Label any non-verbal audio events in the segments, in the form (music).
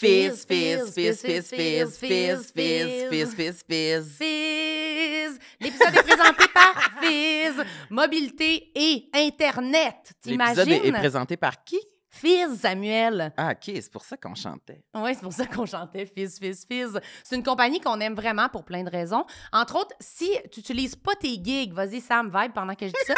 Fizz, fizz, fizz, fizz, fizz, fizz, fizz, fizz, fizz, fizz. Fizz. L'épisode est présenté par Fizz. Mobilité et Internet. T'imagines? L'épisode est présenté par qui? Fizz, Samuel. Ah, OK, c'est pour ça qu'on chantait. Oui, c'est pour ça qu'on chantait Fizz, Fizz, Fizz. C'est une compagnie qu'on aime vraiment pour plein de raisons. Entre autres, si tu n'utilises pas tes gigs, vas-y, Sam, vibe pendant que je dis ça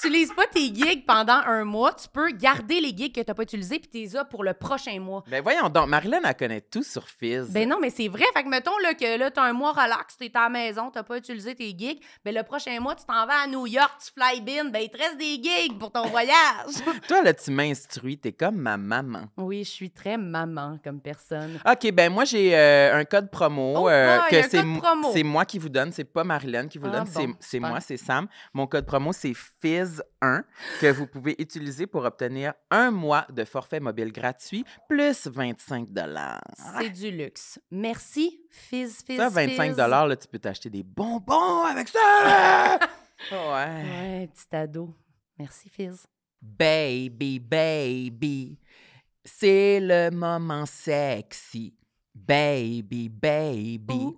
tu n'utilises pas tes gigs pendant un mois, tu peux garder les gigs que tu n'as pas utilisés puis tes là pour le prochain mois. Ben voyons donc, Marilyn, elle connaît tout sur Fizz. Ben non, mais c'est vrai. Fait que mettons là, que là, tu as un mois relax, tu es à la maison, tu n'as pas utilisé tes gigs. Ben le prochain mois, tu t'en vas à New York, tu fly bin, ben il te reste des gigs pour ton voyage. (laughs) Toi, là, tu m'instruis, tu es comme ma maman. Oui, je suis très maman comme personne. OK, ben moi, j'ai euh, un code promo oh, euh, ah, que c'est moi qui vous donne, c'est pas Marilyn qui vous ah, donne, c'est moi, c'est Sam. Mon code promo, c'est Fizz 1 que vous pouvez utiliser pour obtenir un mois de forfait mobile gratuit plus 25 C'est du luxe. Merci, Fizz, Fizz. Ça, 25 là, tu peux t'acheter des bonbons avec ça! (laughs) ouais. Ouais, petit ado. Merci, Fizz. Baby, baby, c'est le moment sexy. Baby, baby.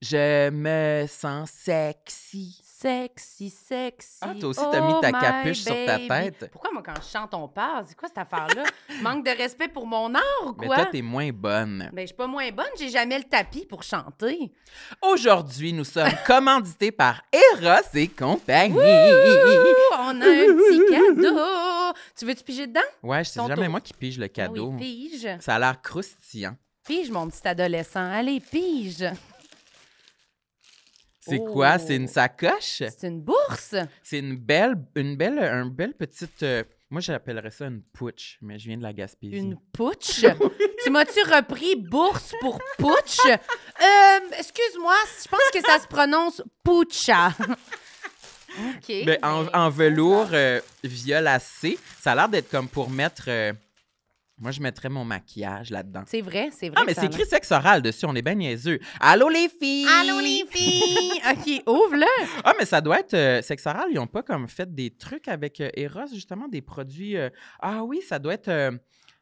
Je me sens sexy. Sexy, sexy. Ah, toi aussi, t'as mis oh ta capuche sur ta tête. Pourquoi, moi, quand je chante, on parle? C'est quoi cette affaire-là? (laughs) Manque de respect pour mon art quoi? Mais toi, t'es moins bonne. Ben, je suis pas moins bonne, j'ai jamais le tapis pour chanter. Aujourd'hui, nous sommes (laughs) commandités par Eros et compagnie. on a un petit (laughs) cadeau. Tu veux-tu piger dedans? Ouais, c'est jamais moi qui pige le ah cadeau. Oui, pige. Ça a l'air croustillant. Pige, mon petit adolescent. Allez, pige. C'est quoi? C'est une oh! sacoche? C'est une bourse? C'est une belle, une belle, un belle petite. Euh, moi, j'appellerais ça une putsch, mais je viens de la gaspiller. Une putsch? (laughs) tu m'as-tu repris bourse pour putsch? Euh, excuse-moi, je pense que ça se prononce poucha. (laughs) OK. Ben, en, velours euh, violacé, ça a l'air d'être comme pour mettre moi, je mettrais mon maquillage là-dedans. C'est vrai, c'est vrai. Ah, mais c'est écrit sexe oral dessus, on est bien niaiseux. Allô les filles! Allô les filles! (laughs) OK, ouvre-le! Ah, mais ça doit être euh, sexoral. oral, ils ont pas comme fait des trucs avec euh, Eros, justement, des produits. Euh, ah oui, ça doit être.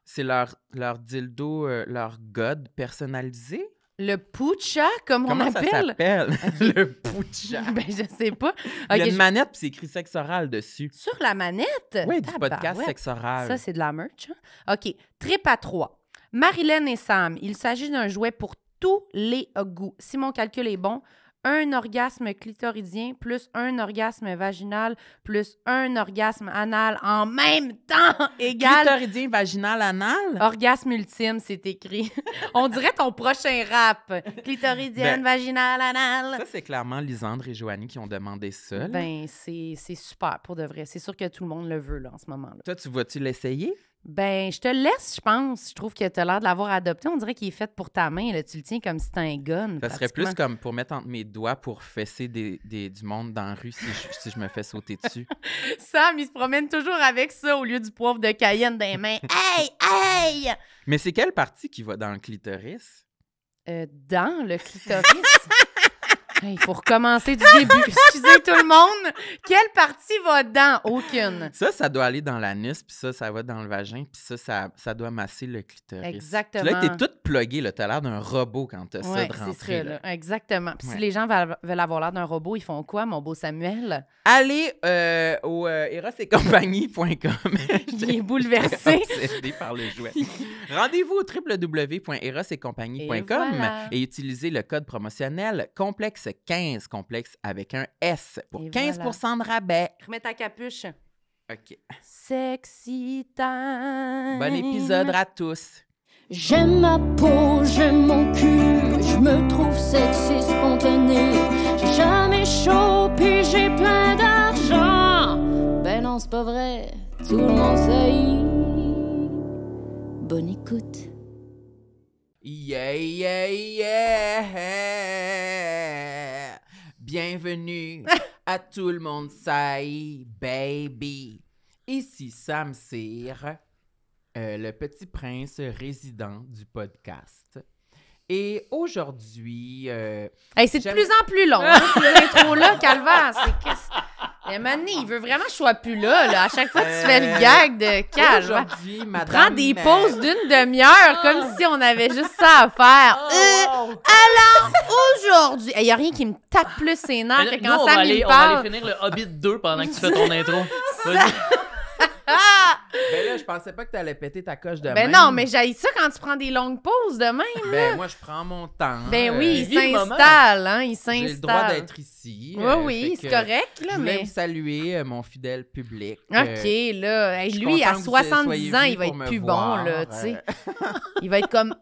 c'est leur, leur dildo, leur god personnalisé. Le pucha, comme on appelle. Ça s'appelle? (laughs) (laughs) le pucha. (laughs) ben, je sais pas. Il y a une manette, puis c'est écrit sexe oral dessus. Sur la manette? Oui, du podcast sexoral. oral. Ça, c'est de la merch. Hein? OK. Trip à trois. Marilyn et Sam, il s'agit d'un jouet pour tous les goûts. Si mon calcul est bon, un orgasme clitoridien plus un orgasme vaginal plus un orgasme anal en même temps (laughs) égal. Clitoridien, vaginal, anal? Orgasme ultime, c'est écrit. (laughs) On dirait ton prochain rap. Clitoridienne, ben, vaginal, anal. Ça, c'est clairement Lisandre et Joanie qui ont demandé ça. Ben, c'est super, pour de vrai. C'est sûr que tout le monde le veut, là, en ce moment-là. Toi, tu vas-tu l'essayer? Ben, je te laisse, je pense. Je trouve que tu as l'air de l'avoir adopté. On dirait qu'il est fait pour ta main. Tu le tiens comme si c'était un gun. Ça serait plus comme pour mettre entre mes doigts pour fesser des, du monde dans la rue si je, me fais sauter dessus. (laughs) Sam, il se promène toujours avec ça au lieu du poivre de cayenne dans les mains. (laughs) hey, hey! Mais c'est quelle partie qui va dans le clitoris? Euh, dans le clitoris? Il faut recommencer du début. (laughs) Excusez tout le monde. Quelle partie va dedans? Aucune. Ça, ça doit aller dans l'anus, puis ça, ça va dans le vagin, puis ça, ça, doit masser le clitoris. Exactement. là, t'es toute pluguée, là. T'as l'air d'un robot quand t'as ça de rentrer. Exactement. Puis si les gens veulent avoir l'air d'un robot, ils font quoi, mon beau Samuel? Allez euh, au euh, erosetcompagnie.com. (laughs) Il est bouleversé. (laughs) par le jouet. Rendez-vous au www.erosetcompagnie.com et, et utilisez le code promotionnel complexe 15 complexe avec un S pour 15 de rabais. Remets ta capuche. OK. Sexy time. Bon épisode à tous. J'aime ma peau, j'aime mon cul, je me trouve sexy spontané. J'ai jamais chaud, puis j'ai plein d'argent. Ben non, c'est pas vrai, tout le monde sait. Bonne écoute. Yeah, yeah, yeah. Bienvenue à tout le monde, Saï, baby. Ici Sam Cyr, euh, le petit prince résident du podcast. Et aujourd'hui. Euh, c'est de plus en plus long, hein, là Calva. Mais Mané, il veut vraiment que je sois plus là, À chaque fois que tu euh, fais le gag de calme. Prends des pauses d'une demi-heure comme ah. si on avait juste ça à faire. Oh, euh, alors, aujourd'hui. Il eh, n'y a rien qui me tape plus ses nerfs que quand ça parle. On va aller finir le Hobbit 2 pendant que tu fais ton (laughs) intro. Ah! ben là, je pensais pas que t'allais péter ta coche de Ben non, mais j'aille ça quand tu prends des longues pauses de même. Ben moi, je prends mon temps. Hein. Ben oui, il s'installe, hein, il s'installe. J'ai le droit d'être ici. Oui, euh, oui, c'est correct, là, je voulais saluer, euh, mon fidèle public. Euh, OK, là, hey, lui, à 70 ans, il va être plus bon, là, tu sais. il va être comme...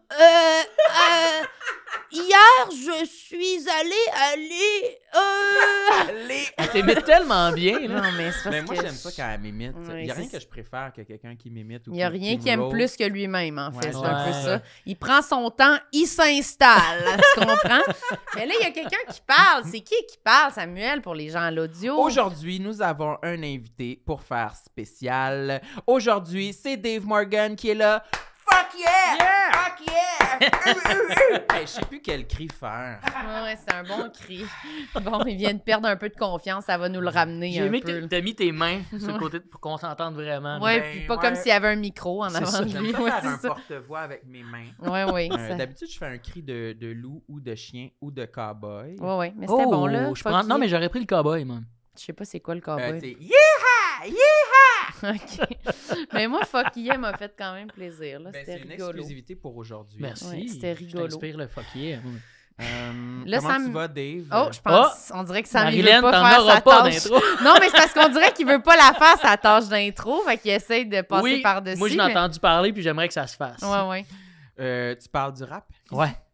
Hier, je suis allée aller. Euh... Elle t'imite tellement bien, là. Non, mais c'est parce mais ben, moi, que. j'aime ça quand elle m'imite. rien je préfère que quelqu'un qui m'imite. Il n'y a rien qui, aime plus que lui-même, en fait. c'est un peu ça. Il prend son temps, il s'installe. (laughs) tu comprends? Mais là, il y a quelqu'un qui parle. C'est qui qui parle, Samuel, pour les gens à l'audio? Aujourd'hui, nous avons un invité pour faire spécial. Aujourd'hui, c'est Dave Morgan qui est là. Fuck yeah! yeah! Fuck yeah! (laughs) hey, je sais plus quel cri faire. Ouais, c'est un bon cri. Bon, il vient de perdre un peu de confiance, ça va nous le ramener J'ai un mis peu. T'as mis tes mains (laughs) sur le côté pour qu'on s'entende vraiment. Ouais, puis pas comme s'il y avait un micro en avant ça, de lui. un porte-voix avec mes mains. Ouais, oui. D'habitude, je fais un cri de, de, loup ou de chien ou de cowboy. Ouais, ouais, mais c'était bon là. Oh, non, mais j'aurais pris le cowboy, man. Je sais pas c'est quoi le euh, cowboy. boy yeah! Yeah! (laughs) OK. Mais moi, fuck m'a fait quand même plaisir. Ben, c'était rigolo. C'est une exclusivité pour aujourd'hui. Merci. c'était rigolo. le fuck hum. euh, comment tu vas, Dave? Oh, je pense. Oh! on dirait que Sam, il veut pas faire sa pas d'intro. (laughs) non, mais c'est parce qu'on dirait qu'il veut pas la faire, sa tâche d'intro. Fait qu'il essaye de passer par-dessus. Moi, j'ai entendu parler, puis j'aimerais que ça se fasse. Ouais, ouais. Euh, tu parles du rap? Ouais.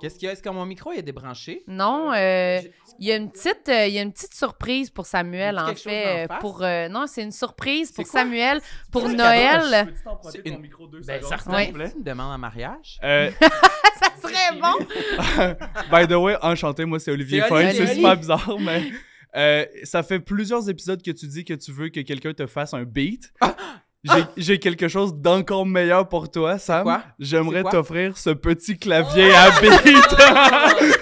Qu'est-ce qu'il y a? Est-ce que mon micro il est débranché? Non, euh, euh, il, y a une petite, euh, il y a une petite surprise pour Samuel, en fait. pour, non, c'est une surprise pour Samuel, pour Noël. Peux-tu une... ton micro deux ben, secondes, oui. Une demande en mariage? (laughs) ça serait bon! (laughs) By the way, enchanté, moi, c'est Olivier Foy. C'est super bizarre, mais... ça fait plusieurs épisodes que tu dis que tu veux que quelqu'un te fasse un beat. Ah! J'ai quelque chose d'encore meilleur pour toi, Sam. J'aimerais t'offrir ce petit clavier à bite (laughs)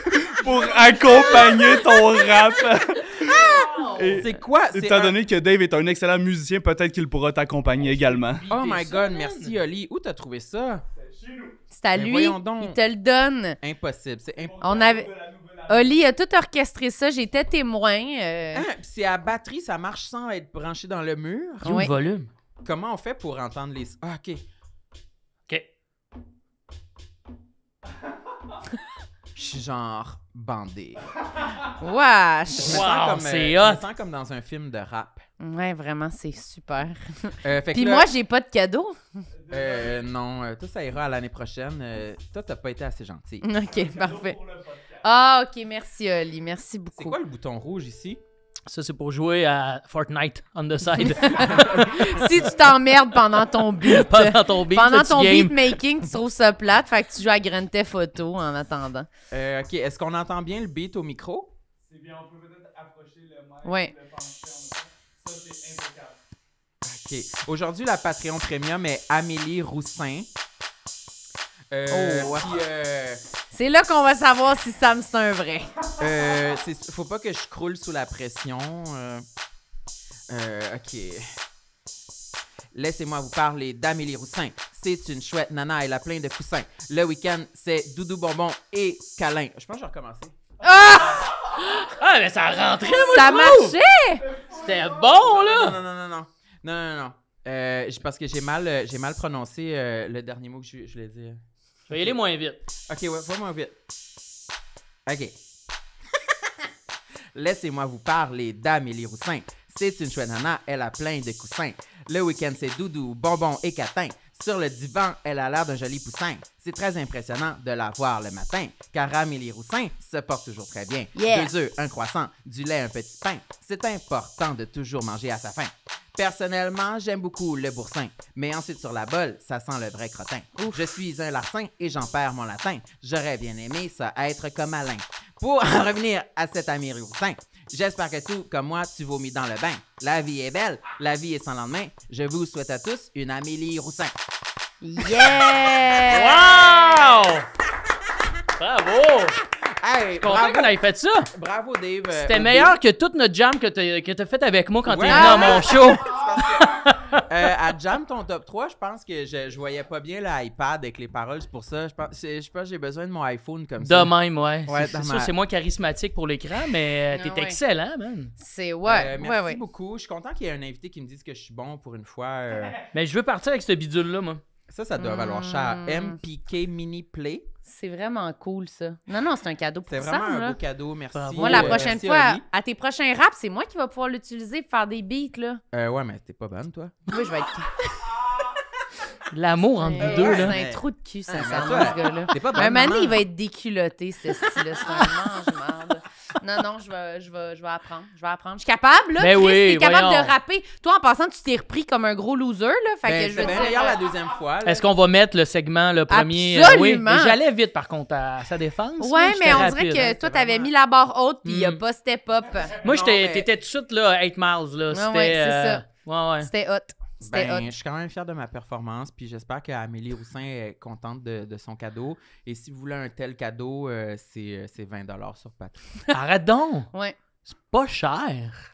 pour accompagner ton rap. Ah! C'est quoi? Étant donné que Dave est un excellent musicien, peut-être qu'il pourra t'accompagner ah, également. Oh my god, merci Oli. Où t'as trouvé ça? C'est chez nous. C'est à ben, lui. Il te le donne. Impossible. C'est On avait. Oli a tout orchestré ça, j'étais témoin. Euh. Ah, c'est à batterie, ça marche sans être branché dans le mur. volume? Comment on fait pour entendre les. Ah, ok. Ok. Je suis genre bandé. Wesh! Wow, c'est euh, Je comme dans un film de rap. Ouais, vraiment, c'est super. Euh, Puis moi, j'ai pas de cadeau. Euh, non, tout ça ira à l'année prochaine. toi, t'as pas été assez gentil. OK, parfait. Ah, OK, merci, Oli. Merci beaucoup. C'est quoi le bouton rouge ici? Ça, c'est pour jouer à Fortnite on the side. (laughs) si tu t'emmerdes pendant ton beat. Pendant ton beat, pendant ton beat making, tu trouves ça plate, fait que tu joues à Grand Photo en attendant. Euh, ok, est-ce qu'on entend bien le beat au micro? C'est bien, on peut peut-être approcher le mic. Ouais. ça, c'est impeccable. Ok. Aujourd'hui, la Patreon Premium est Amélie Roussin. Euh, oh, wow. C'est là qu'on va savoir si Sam c'est un vrai. Euh, faut pas que je croule sous la pression. Euh, euh, ok. Laissez-moi vous parler d'Amélie Roussin. C'est une chouette nana, elle a plein de poussins. Le week-end, c'est doudou bonbon et câlin. Je pense que je vais recommencer. Ah! Ah, mais ça rentrait, moi, Ça marchait! C'était bon, là! Non, non, non, non. Non, non, non. Euh, parce que j'ai mal, j'ai mal prononcé le dernier mot que je, je voulais dire voyez moins vite. Ok, ouais, pas moins vite. Ok. (laughs) Laissez-moi vous parler d'Amélie Roussin. C'est une chouette nana, elle a plein de coussins. Le week-end, c'est doudou, bonbon et catin. Sur le divan, elle a l'air d'un joli poussin. C'est très impressionnant de la voir le matin, car Amélie Roussin se porte toujours très bien. Yeah. Deux œufs, un croissant, du lait, un petit pain. C'est important de toujours manger à sa faim. Personnellement, j'aime beaucoup le boursin, mais ensuite sur la bolle, ça sent le vrai crottin. Je suis un larcin et j'en perds mon latin. J'aurais bien aimé ça être comme Alain. Pour (laughs) en revenir à cet Amélie roussin, j'espère que tout comme moi, tu vomis dans le bain. La vie est belle, la vie est sans lendemain. Je vous souhaite à tous une Amélie Roussin. Yeah! wow! Bravo! Hey, content fait ça. Bravo, Dave. Euh, C'était meilleur que toute notre jam que t'as fait avec moi quand t'es venu dans mon (laughs) show. Euh, à Jam, ton top 3, je pense que je, voyais pas bien l'iPad avec les paroles. C'est pour ça. Je pense, je pense que j'ai besoin de mon iPhone comme ça. De même, ouais. c'est moins charismatique pour l'écran, mais euh, ah t'es excellent, man. C'est ouais. merci beaucoup. Je suis content qu'il y ait un invité qui me dise que je suis bon pour une fois. (laughs) Mais je veux partir avec ce bidule-là, moi. Ça, ça doit valoir cher. MPK hmm. Mini Play. C'est vraiment cool, ça. Non, non, c'est un cadeau pour ça. C'est vraiment un beau cadeau, merci. Moi, la prochaine fois, à tes prochains raps, c'est moi qui vais pouvoir l'utiliser pour faire des beats, là. Euh, ouais, mais t'es pas bonne, toi. Moi, je vais être... (laughs) L'amour entre vous deux, là. C'est un trou de cul, ça, ah, ça, ce gars-là. Pas bonne, un mani il va être déculotté, ce style-là. C'est un mange-marde non, non, je vais, je, vais, je vais apprendre. Je vais apprendre. Je suis capable, là. Mais ben Chris, oui, capable de rapper. Toi, en passant, tu t'es repris comme un gros loser, là. Fait ben, que je veux bien dire... la euh, deuxième fois. Est-ce qu'on va mettre le segment, le premier? Euh, Absolument. Oui, oui. J'allais vite, par contre, à sa défense. Oui, mais on dirait que hein, toi, t'avais vraiment... mis la barre haute, puis il mm. a pas step-up. Moi, t'étais tout de suite, là, 8 miles, là. Ouais, ouais, c'est euh, ça. Ouais, ouais. C'était hot. Ben, je suis quand même fier de ma performance, puis j'espère que Amélie Roussin est contente de, son cadeau. Et si vous voulez un tel cadeau, euh, c'est 20 euh, sur Patreon. Arrête donc! Ouais pas cher.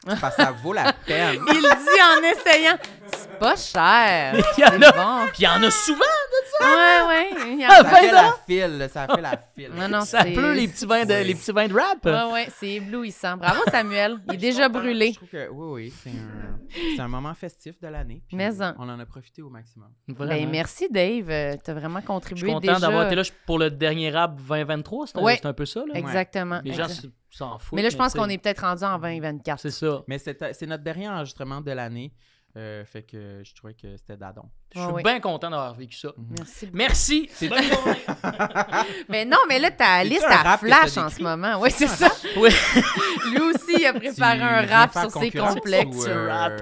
Parce que ça vaut la (laughs) peine. Il dit en essayant, c'est pas cher. Il y en a, il y en a souvent de ça. Ouais, ouais. Il y ah, ben ça, fait la file, ça fait la file. ça pleut les petits vins de, les petits vins de rap. Ouais, ouais, c'est éblouissant. Bravo Samuel, il est déjà brûlé. Je trouve que, oui, oui, c'est un, c'est un moment festif de l'année. Mais On en a profité au maximum. Ben, merci Dave, euh, t'as vraiment contribué. Je suis content d'avoir été là pour le dernier rap 2023, c'est un peu ça. Exactement. Les gens s'en foutent. Mais là, je pense qu'on est peut-être rendu en C'est ça. Mais euh, c'est notre dernier enregistrement de l'année. Euh, fait que je trouvais que c'était dadon. Ah je suis bien content d'avoir vécu ça. Mhm. Merci. Merci. C'est (laughs) (laughs) mais non, mais là, ta liste, a flash en ce moment. Oui, c'est ça. Oui. (laughs) Lui aussi, il a préparé un rap sur ses complexes. C'est un rap.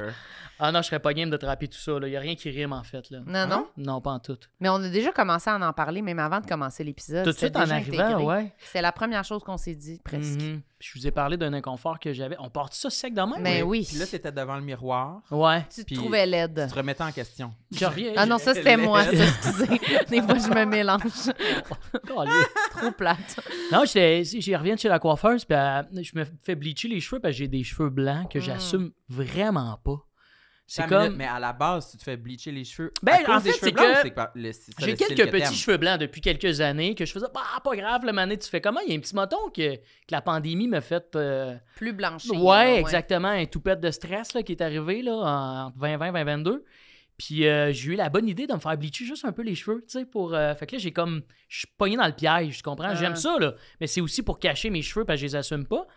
Ah non, je serais pas game de trapper tout ça. Il n'y a rien qui rime, en fait. Là. Non, non? Hein? Non, pas en tout. Mais on a déjà commencé à en parler, même avant de commencer l'épisode. Tout de suite en arrivant, ouais. C'est la première chose qu'on s'est dit, presque. Mhm. Je vous ai parlé d'un inconfort que j'avais. On porte ça sec dans même? Mais oui. Puis là, étais devant le miroir. Ouais. Tu te trouvais laide. Tu te remettais en question. reviens. Ah non, ça, c'était (laughs) moi. Des fois, je me mélange. (laughs) Trop plate. Non, j'y reviens chez la coiffeuse, puis euh, je me fais bleacher les cheveux parce j'ai des cheveux blancs que hmm. j'assume vraiment pas. C'est comme... mais à la base, tu te fais bleacher les cheveux, ben, en fait, c'est que j'ai quelques petits cheveux blancs depuis quelques années que je faisais bah pas grave le mané, tu fais comment Il y a un petit moton que, que la pandémie m'a fait euh, plus blanchir. Ouais, exactement, un toupette de stress là, qui est arrivé là en 2020 2022. Puis euh, j'ai eu la bonne idée de me faire bleacher juste un peu les cheveux, tu sais, pour... Euh, fait que là, j'ai comme... Je suis pogné dans le piège, je comprends? J'aime ah. ça, là. Mais c'est aussi pour cacher mes cheveux parce que je les assume pas.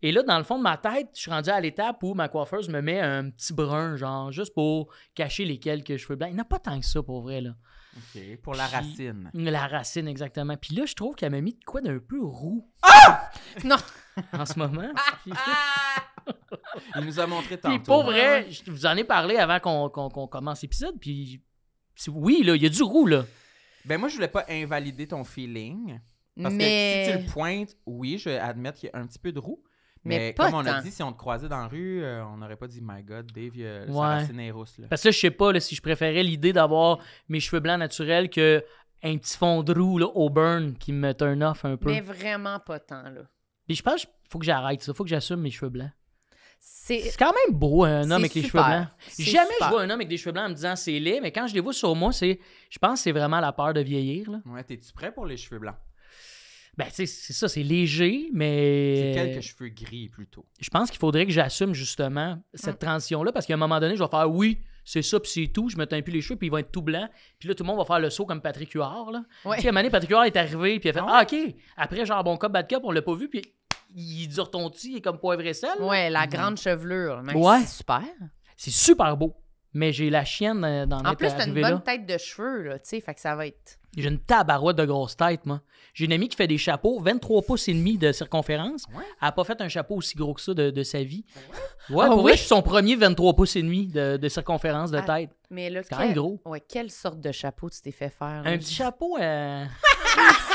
Et là, dans le fond de ma tête, je suis rendu à l'étape où ma coiffeuse me met un petit brun, genre, juste pour cacher les quelques cheveux blancs. Il n'a pas tant que ça, pour vrai, là. OK, pour la racine. La racine, exactement. Puis là, je trouve qu'elle m'a mis quoi d'un peu roux. Ah! (laughs) Non! en ce moment. Ah! Ah! Il nous a montré tantôt. Puis pour vrai, ah je vous en ai parlé avant qu'on commence l'épisode, puis oui, là, il y a du roux, là. Ben moi, je voulais pas invalider ton feeling. Parce mais... que si tu le pointes, oui, je vais admettre qu'il y a un petit peu de roux. Mais, comme on a dit, si on te croisait dans la rue, euh, on n'aurait pas dit My God, Dave, ça va Là. Parce que je sais pas si je préférais l'idée d'avoir mes cheveux blancs naturels qu'un un petit fond de roux au burn qui me turn off un peu. Mais vraiment pas tant, là. je pense faut que j'arrête ça, faut que j'assume mes cheveux blancs. C'est quand même beau un homme avec les cheveux blancs. Jamais je vois un homme avec des cheveux blancs en me disant c'est laid, mais quand je les vois sur moi, je pense que c'est vraiment la peur de vieillir. Là. Ouais, t'es-tu prêt pour les cheveux blancs? Ben, c'est ça, c'est léger, mais. C'est quelques cheveux gris plutôt. Je pense qu'il faudrait que j'assume justement cette mm. transition-là parce qu'à un moment donné, je vais faire oui, c'est ça, puis c'est tout. Je me teins plus les cheveux, puis ils vont être tout blancs. Puis là, tout le monde va faire le saut comme Patrick Huard. Là. Tu sais, à un moment donné, Patrick Huard est arrivé, puis il a fait Ah, ah OK. Après, genre, bon cop, bad cop, on l'a pas vu, puis il dure ton il est comme poivre et sel. Ouais, la mm. grande chevelure. mais C'est super. C'est super beau mais j'ai la chienne euh, dans En plus, t'as une bonne tête de cheveux, là, tu sais, fait que ça va être. J'ai une tabarouette de grosse tête, moi. J'ai une amie qui fait des chapeaux, 23 pouces et demi de circonférence. Ouais. Elle n'a pas fait un chapeau aussi gros que ça de, sa vie. Ouais, ah pour son premier 23 pouces et demi de, circonférence de ah, tête. Mais là, quel... gros. Ouais, quelle sorte de chapeau tu t'es fait faire? un petit chapeau. Euh, (laughs)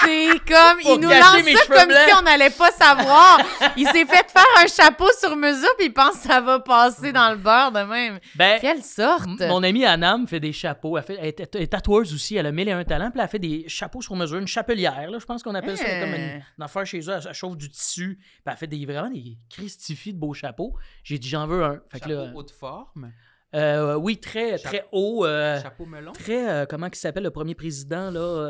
c'est comme, il nous lance ça comme si on n'allait pas savoir. Il s'est fait faire un chapeau sur mesure, puis il pense que ça va passer dans le beurre de même. Ben, Quelle sorte! Mon amie Anam fait des chapeaux. Elle, est, tatoueuse aussi. Elle a mille et un talent, puis elle fait des chapeaux sur mesure, une chapelière. Là, je pense qu'on appelle ça comme une, affaire chez eux. Elle, chauffe du tissu, puis elle fait des, vraiment des christifies de beaux chapeaux. J'ai dit, j'en veux un. Fait que là, haute forme? Euh, oui, très, très haut. Euh, chapeau melon. Très, euh, comment il s'appelle le premier président, là?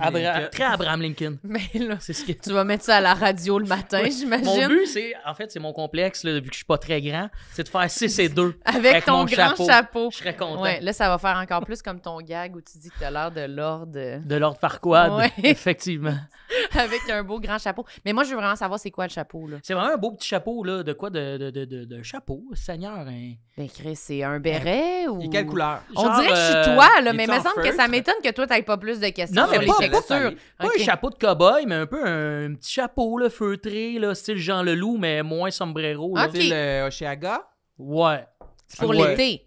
Abraham Lincoln. Très Abraham Lincoln. (laughs) Mais là, tu vas mettre ça à la radio le matin, j'imagine. Mon but, c'est, en fait, c'est mon complexe, là, vu que je suis pas très grand, c'est de faire 6 et 2. (laughs) Avec, ton grand chapeau. Je serais content. là, ça va faire encore plus comme ton gag où tu dis que tu as l'air de l'ordre. De l'ordre Farquad, (laughs) effectivement. avec un beau grand chapeau. Mais moi, je veux vraiment savoir c'est quoi le chapeau, là. C'est vraiment un beau petit chapeau, là, de quoi? De, de, de, de chapeau, Seigneur. Hein? Ben, un béret ou. quelle couleur? On dirait que je suis euh, toi, là, mais il me semble que ça m'étonne que toi, tu t'ailles pas plus de questions non, mais pas, les textures. Pas, un chapeau de cow-boy, mais un peu un petit chapeau feutré, là, style Jean Leloup, mais moins sombrero. Là. Okay. Style Ouais. pour l'été.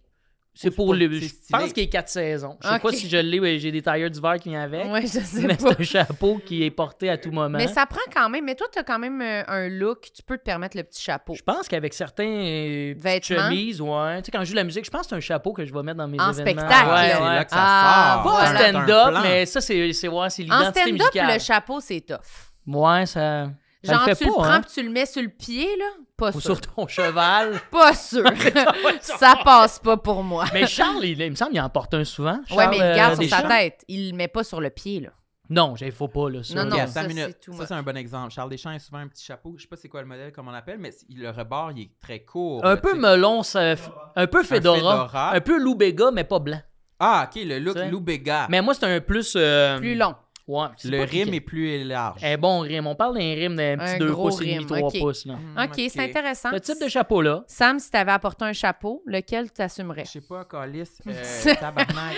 C'est pour le. Je pense qu'il est quatre saisons. Je sais pas si je l'ai, mais j'ai des tailleurs d'hiver qui viennent avec. Oui, je sais mais c'est un chapeau qui est porté à tout moment. Mais ça prend quand même. Mais toi, tu as quand même euh, un look. Tu peux te permettre le petit chapeau. Je pense qu'avec certains euh, vêtements. Chemises, ouais. Tu sais, quand je joue la musique, je pense que c'est un chapeau que je vais mettre dans mes en événements. En spectacle. Ouais, Là que ça ah, sort. Pas stand-up, mais ça, c'est ouais, l'identité musicale. En stand-up, le chapeau, c'est tough. Ouais, ça. Genre, tu le prends et hein. tu le mets sur le pied, là? Pas Ou sur ton cheval? (laughs) pas sûr. (laughs) (laughs) ça passe pas pour moi. mais Charles, il, me semble qu'il en porte un souvent. Ouais, mais il garde euh, sur sa tête. Il le met pas sur le pied, là. Non, il faut pas, là. Ça. Non, non, ça, c'est tout. Ça, c'est un bon exemple. Charles Deschamps a souvent un petit chapeau. Je sais pas c'est quoi le modèle, comment on l'appelle, mais le rebord, il est très court. Un peu melon, un peu fedora. Un, peu peu Loubega, mais pas blanc. Ah, OK, le look Loubega. Mais moi, c'est un plus... Euh, plus long le rime est plus large. Eh bon rime. On parle d'un rime de petit 2 pouces et demi, 3 pouces. Là. Mm, OK, c'est intéressant. Le type de chapeau-là. Sam, si tu avais apporté un chapeau, lequel tu assumerais? Je sais pas, Calis, euh, (laughs) tabarnak.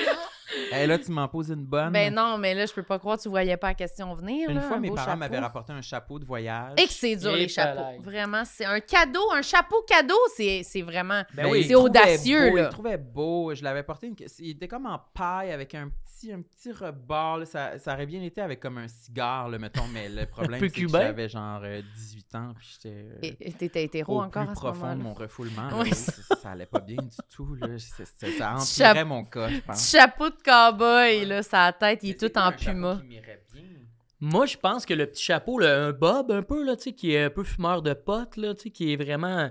Eh, là, tu m'en poses une bonne. Ben non, mais là, je peux pas croire que tu voyais pas la question venir. Une fois, mes parents m'avaient rapporté un chapeau de voyage. Et que c'est dur, les chapeaux. Vraiment, c'est un cadeau. Un chapeau cadeau, c'est vraiment... Ben audacieux, beau, là. Je le trouvais beau. Je l'avais porté... Il était comme en paille avec un un petit rebord. ça, aurait bien été avec comme un cigare, là, mettons, mais le (laughs) problème, c'est que j'avais genre 18 euh, ans, puis j'étais. Euh, encore plus profond mon refoulement. ça... allait pas bien du tout. Là. ça empirait mon cas, je pense. chapeau de cowboy, là, sa tête, il est, tout en puma. Moi, je pense que le petit chapeau, un bob un peu, là, qui est un peu fumeur de potes, qui est vraiment.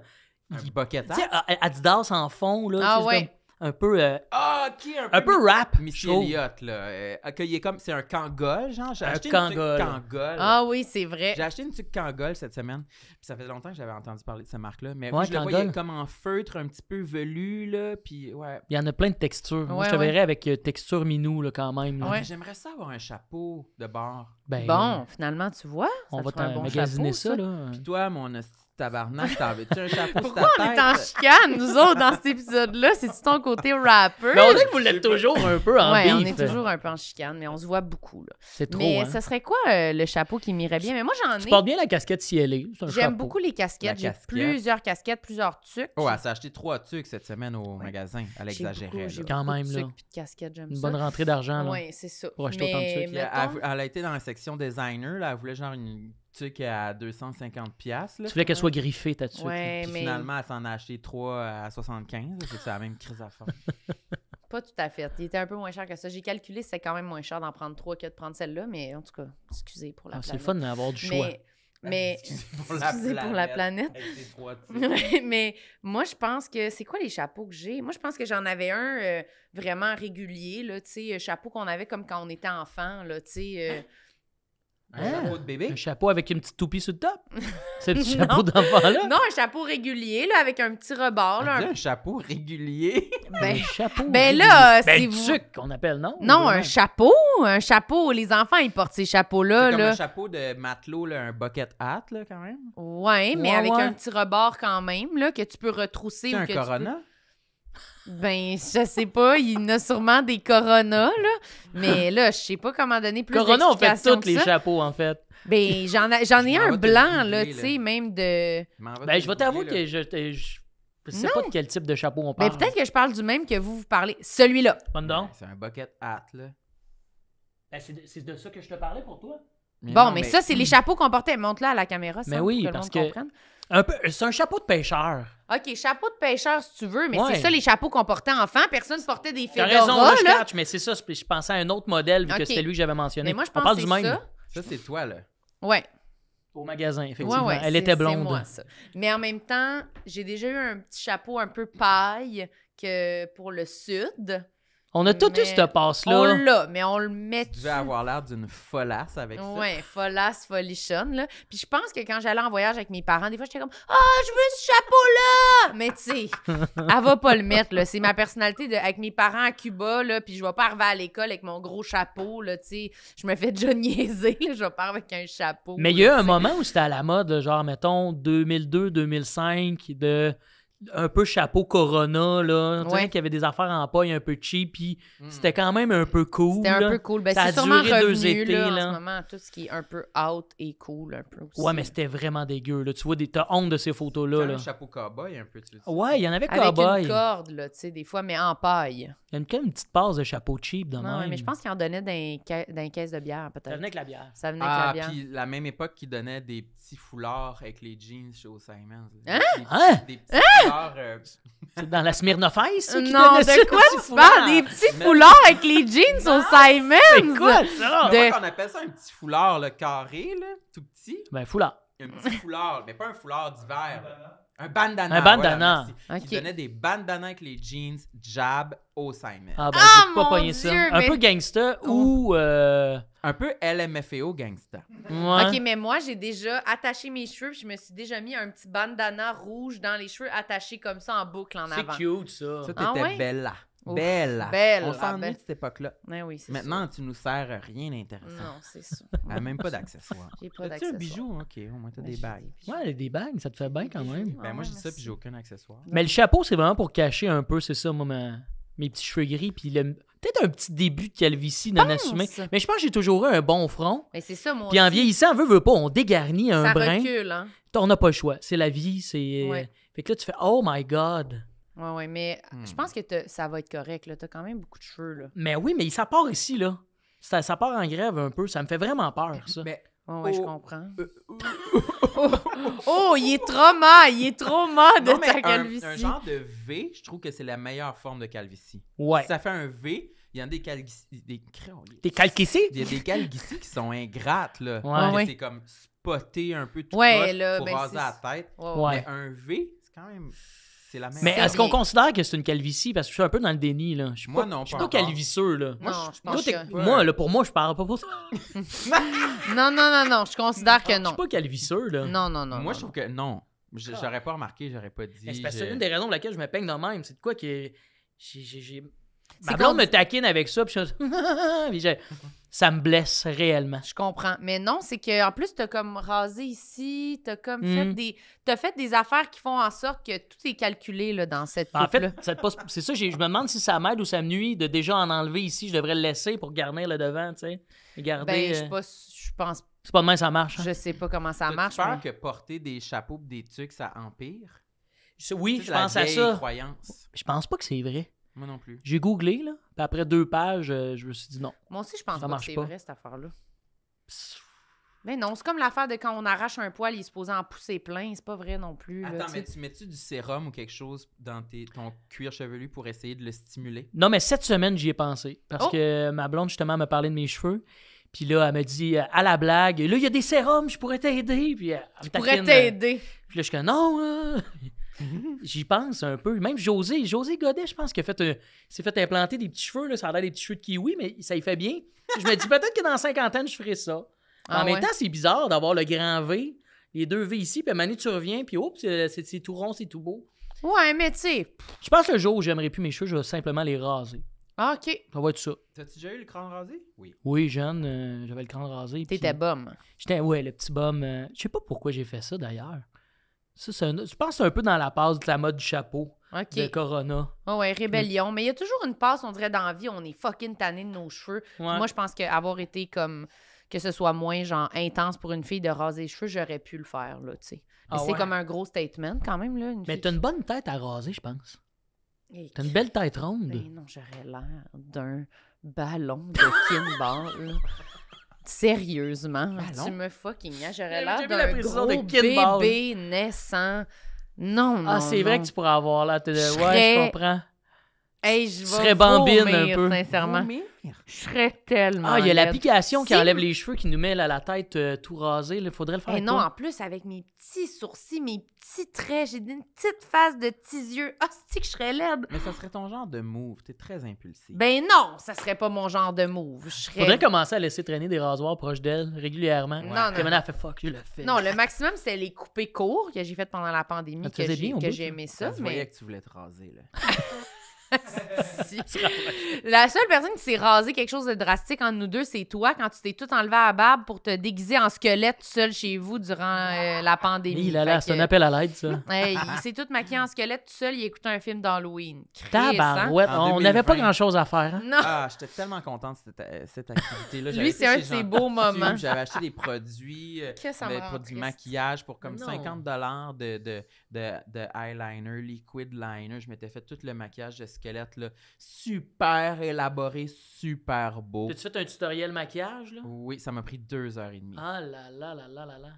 Un Adidas en fond, là. Ah ouais. Euh, ah, un peu. un peu. rap. Michel Elliott, là. Euh, comme. C'est un kangol, genre. J'ai acheté kangol. kangol. Ah oui, c'est vrai. J'ai acheté une tuque kangol cette semaine. Puis ça fait longtemps que j'avais entendu parler de cette marque-là. Mais je kangol. le comme en feutre, un petit peu velu, là. Puis ouais. Il y en a plein de textures. je te verrais avec euh, texture minou, là, quand même. Ouais, ah, j'aimerais ça avoir un chapeau de bord. Ben, bon, finalement, tu vois. Ça on va t'en bon magasiner chapeau, ça, là. Puis toi, mon tabarnak, t'en veux-tu un chapeau Pourquoi sur ta on est en chicane, nous autres, dans cet épisode-là? C'est-tu ton côté rapper? Mais on dit que vous l'êtes toujours un peu en Ouais, on est toujours un peu en chicane, mais on se voit beaucoup. Là. C'est trop, Mais ce hein? ça serait quoi euh, le chapeau qui m'irait bien? Mais moi, j'en ai. Tu portes bien la casquette si elle est. J'aime beaucoup les casquettes. J'ai plusieurs casquettes, plusieurs tucs. Oh, elle s'est acheté trois tucs cette semaine au magasin. Elle a Quand même, là. de casquettes, j'aime Une bonne rentrée d'argent, là. Oui, c'est ça. Pour acheter autant de Mais, elle a été dans la section designer, là, elle voulait genre une à 250 pièces. Tu voulais qu'elle soit griffée, ta tuque. mais... Finalement, elle s'en a acheté trois à 75. C'est la même crise à (laughs) Pas tout à fait. Il était un peu moins cher que ça. J'ai calculé, c'est quand même moins cher d'en prendre trois que de prendre celle-là, mais en tout cas, excusez pour la ah, C'est le fun d'avoir du choix. (laughs) Mais... Mais (laughs) pour la, planète, mais moi, je pense que c'est quoi les chapeaux que j'ai? Moi, je pense que j'en avais un euh, vraiment régulier, là, tu sais, euh, chapeau qu'on avait comme quand on était enfant, là, tu sais. Euh, un hein? chapeau de bébé? Un chapeau avec une petite toupie sur le top? (laughs) C'est le petit chapeau d'enfant-là? Non, un chapeau régulier, là, avec un petit rebord. Là, un... chapeau régulier? (laughs) un ben, chapeau ben là, c'est... Ben, vous... qu'on appelle, non? Non, un chapeau. Un chapeau. Les enfants, ils portent ces chapeaux-là. C'est comme un chapeau de matelot, là, un bucket hat, là, quand même. Ouais, mais avec un petit rebord quand même, là, que tu peux retrousser. C'est un corona? Ben, je sais pas, il y en a sûrement des Corona, là. Mais là, je sais pas comment donner plus de Corona, on fait tous les chapeaux, en fait. Ben, j'en, ai un blanc, là, tu sais, même de. Ben, je vais t'avouer que je, je, sais pas de quel type de chapeau on ben, parle. Mais peut-être que je parle du même que vous, vous parlez. Celui-là. c'est un bucket hat, là. Ben, c'est, de, ça que je te parlais pour toi. bon, mais, ça, c'est les chapeaux qu'on portait. montre là à la caméra, ben ça, mais oui, parce que... c'est un chapeau de pêcheur. OK, chapeau de pêcheur si tu veux, mais c'est ça les chapeaux qu'on portait enfant. Personne ne portait des fedoras. T'as raison, je mais c'est ça. Je pensais à un autre modèle vu que c'était lui que j'avais mentionné. Mais moi, je pense que Ça, ça c'est toi, là. Ouais. Au magasin, effectivement. Elle était blonde. Mais en même temps, j'ai déjà eu un petit chapeau un peu paille que pour le sud. On a tout juste eu passe-là. On l'a, mais on le met. Tu vas avoir l'air d'une folasse avec ça. Ouais, folasse, folichonne, là. Puis je pense que quand j'allais en voyage avec mes parents, des fois, j'étais comme Ah, je veux ce chapeau-là! Mais tu sais, (laughs) elle va pas le mettre, C'est ma personnalité de, avec mes parents à Cuba, là. Puis je vais pas arriver à l'école avec mon gros chapeau, là. Tu sais, je me fais déjà (laughs) niaiser, Je vais pas avec un chapeau. Mais il y a eu un moment où c'était à la mode, genre, mettons, 2002, 2005, de un peu chapeau Corona, là. Tu sais, qu'il y avait des affaires en paille un peu cheap, puis hmm. c'était quand même un peu cool. C'était un peu cool. Ben, ça a duré revenu, deux étés, là, là. En ce moment, tout ce qui est un peu out et cool, un peu aussi. Ouais, mais c'était vraiment dégueu, là. Tu vois, tu t'as honte de ces photos-là, là. un chapeau cowboy, un peu, Ouais, il y en avait cowboy. Avec une corde, là, tu sais, des fois, mais en paille. Il y a une, quand même une petite passe de chapeau cheap, dans Non, mais je pense qu'il en donnait dans ca... caisses de bière, peut-être. Ça venait avec la bière. Ça venait avec la ah, bière. puis la même époque qui donnait des petits foulards avec les jeans chez O'Simons. Hein? Hein? Euh, C'est dans la Smirnoff Ice? Non, de quoi tu parles? Des petits foulards avec les jeans au Simon? C'est quoi ça? qu'on appelle ça un petit foulard le carré, là, tout petit. Ben, foulard. Un petit foulard, mais pas un foulard d'hiver. Un bandana. Un bandana. Qui donnait des bandanas avec les jeans jab au Simon. Ah, ben, ah, j'ai pas ça. Oh. Euh, un peu gangsta ou. Un peu LMFAO gangsta. Ouais. Ok, mais moi, j'ai déjà attaché mes cheveux, puis je me suis déjà mis un petit bandana rouge dans les cheveux attaché comme ça en boucle en avant. C'est cute, ça. Ça, t'étais ah belle là belle. belle. On s'ennuie de cette époque-là. Eh Maintenant, tu tu nous sers rien d'intéressant. Non, c'est ça. (laughs) même pas d'accessoires. Tu as un bijou? OK, au moins t'as des bagues. Ouais, des bagues, ça te fait bien quand même. Ben, moi, je ah, dis ça, puis j'ai aucun accessoire. Mais le chapeau, c'est vraiment pour cacher un peu, c'est ça, moi, mes petits cheveux gris, puis peut-être un petit début de calvitie non assumé. Mais je pense que j'ai toujours eu un bon front. Mais c'est ça, moi. Puis en vieillissant, veut, veut pas, on dégarnit un ça brin. Recule, hein? On n'a pas le choix. C'est la vie, c'est. Ouais. Euh, fait que là, tu fais Oh my God! Ouais, oui, mais je hmm. pense que ça va être correct. Tu as quand même beaucoup de cheveux. Là. Mais oui, mais ça part ici, là. Ça, ça part en grève un peu. Ça me fait vraiment peur, ben, ça. Mais... je oh, comprends. Euh, euh, (laughs) oh. oh, il est trop mal il est trop mal de ta calvitie. Un, un, genre de V, je trouve que c'est la meilleure forme de calvitie. Ouais. ça fait un V, il y a des Des, T'es Il y a des calvicies qui sont ingrates, là. Ouais. C'est comme spotter un peu tout ouais, là, pour ben, raser la tête. Mais un V, c'est quand même. Mais est-ce qu'on considère que c'est une calvitie? Parce que je suis un peu dans le déni, là. Je suis pas, non, je suis pas, calvicieux, là. Moi, je, pense moi là, pour moi, je parle pas pour ça. (laughs) non, non, non, non, je considère que non. Je suis pas calvicieux, là. Non, non, non. Moi, je trouve que non. Ah. J'aurais pas remarqué, j'aurais pas dit. C'est une des raisons pour laquelle je me peigne de même. C'est de quoi que j'ai. Ma blonde me taquine avec ça, puis je (laughs) ça me blesse réellement. Je comprends. Mais non, c'est qu'en plus, t'as comme rasé ici, t'as comme mm. fait des. T'as fait des affaires qui font en sorte que tout est calculé là, dans cette peau-là. En fait, c'est ça, je me demande si ça m'aide ou ça me nuit de déjà en enlever ici. Je devrais le laisser pour garnir le devant, tu sais. Garder. Ben, je, euh, je pense pas. C'est pas demain ça marche. Hein. Je sais pas comment ça marche. J'ai peur que porter des chapeaux des trucs, ça empire. Oui, je pense à ça. Croyance. Je pense pas que c'est vrai. Moi non plus. J'ai googlé, là. Puis après deux pages, euh, je me suis dit non. Moi aussi, je pense pas que c'est vrai cette affaire-là. Mais non, c'est comme l'affaire de quand on arrache un poil, il se pose en pousser plein. C'est pas vrai non plus. Attends, mais tu mets-tu du sérum ou quelque chose dans tes, ton cuir chevelu pour essayer de le stimuler? Non, mais cette semaine, j'y ai pensé. Parce oh! que ma blonde, justement, me parlé de mes cheveux. Puis là, elle me dit euh, à la blague, là, il y a des sérums, je pourrais t'aider. Puis je euh, pourrais t'aider. Puis là, je suis comme, non. Hein! Mmh (laughs) J'y pense un peu. Même José, José Godet, je pense qu'il fait, euh, s'est fait implanter des petits cheveux. Là. Ça a l'air des petits cheveux de kiwi, mais ça y fait bien. Je me dis peut-être que dans 50 ans, je ferais ça. Ah en même temps, c'est bizarre d'avoir le grand V, les deux V ici, puis Manu, tu reviens, puis hop c'est tout rond, c'est tout beau. Ouais, mais tu sais. Je pense que le jour où j'aimerais plus mes cheveux, je vais simplement les raser. Ah, OK. Ça va être ça. T'as-tu déjà eu le crâne rasé? Oui. Oui, jeune, euh, j'avais le crâne rasé. T'étais pis... bum. J'étais, ouais, le petit bum. Euh, je sais pas pourquoi j'ai fait ça d'ailleurs. Ça, penses un peu dans la passe de la mode du chapeau. de Corona. Oui, ouais, rébellion. Mais il y a toujours une passe, on dirait, dans on est fucking tanné de nos cheveux. Moi, je pense qu'avoir été comme que ce soit moins genre intense pour une fille de raser les cheveux, j'aurais pu le faire, là, tu sais. Ah c'est comme un gros statement quand même, là. Mais t'as une bonne tête à raser, je pense. T'as une belle tête ronde. Ben non, j'aurais l'air d'un ballon de (laughs) Ball. Sérieusement, ah, tu me fucking j'aurais l'air d'un gros de bébé naissant. Non, ah, non. Ah, c'est vrai que tu pourrais avoir là. Ouais, je comprends je tu serais bambine un peu. Sincèrement. Je serais tellement. Ah, il y a l'application qui enlève les cheveux, qui nous met à la tête euh, tout rasée. Il faudrait le faire. Mais non, en plus, avec mes petits sourcils, mes petits traits, j'ai une petite face de petits yeux. Ah, c'est que je serais laide. Mais ça serait ton genre de move. T'es très impulsif. Ben non, ça serait pas mon genre de move. Je serais... Faudrait commencer à laisser traîner des rasoirs proches d'elle régulièrement. Non, Non, non. Maintenant, fait fuck, je le fais. Non, le maximum, c'est les couper courts que j'ai fait pendant la pandémie. Ah, que j'ai aimé ça. Ah, que tu voulais te raser, là. (laughs) (laughs) la seule personne qui s'est rasée quelque chose de drastique entre nous deux, c'est toi quand tu t'es tout enlevé à la barbe pour te déguiser en squelette seul chez vous durant euh, la ah, pandémie. Il a c'est un appel à l'aide, ça. (laughs) il s'est tout maquillé en squelette tout seul, il écoutait un film d'Halloween. Tabarouette, hein? on n'avait pas grand-chose à faire. Hein? Non. Ah, j'étais tellement contente de cette, euh, cette activité-là. Lui, c'est un de ses beaux moments. J'avais acheté des produits, des euh, produits maquillage pour comme 50 de, de, de, eyeliner, liquid liner. Je m'étais fait tout le maquillage de squelette, là, super élaboré, super beau. as fait un tutoriel maquillage? Là? Oui, ça m'a pris deux heures et demie. Ah là là là là là là.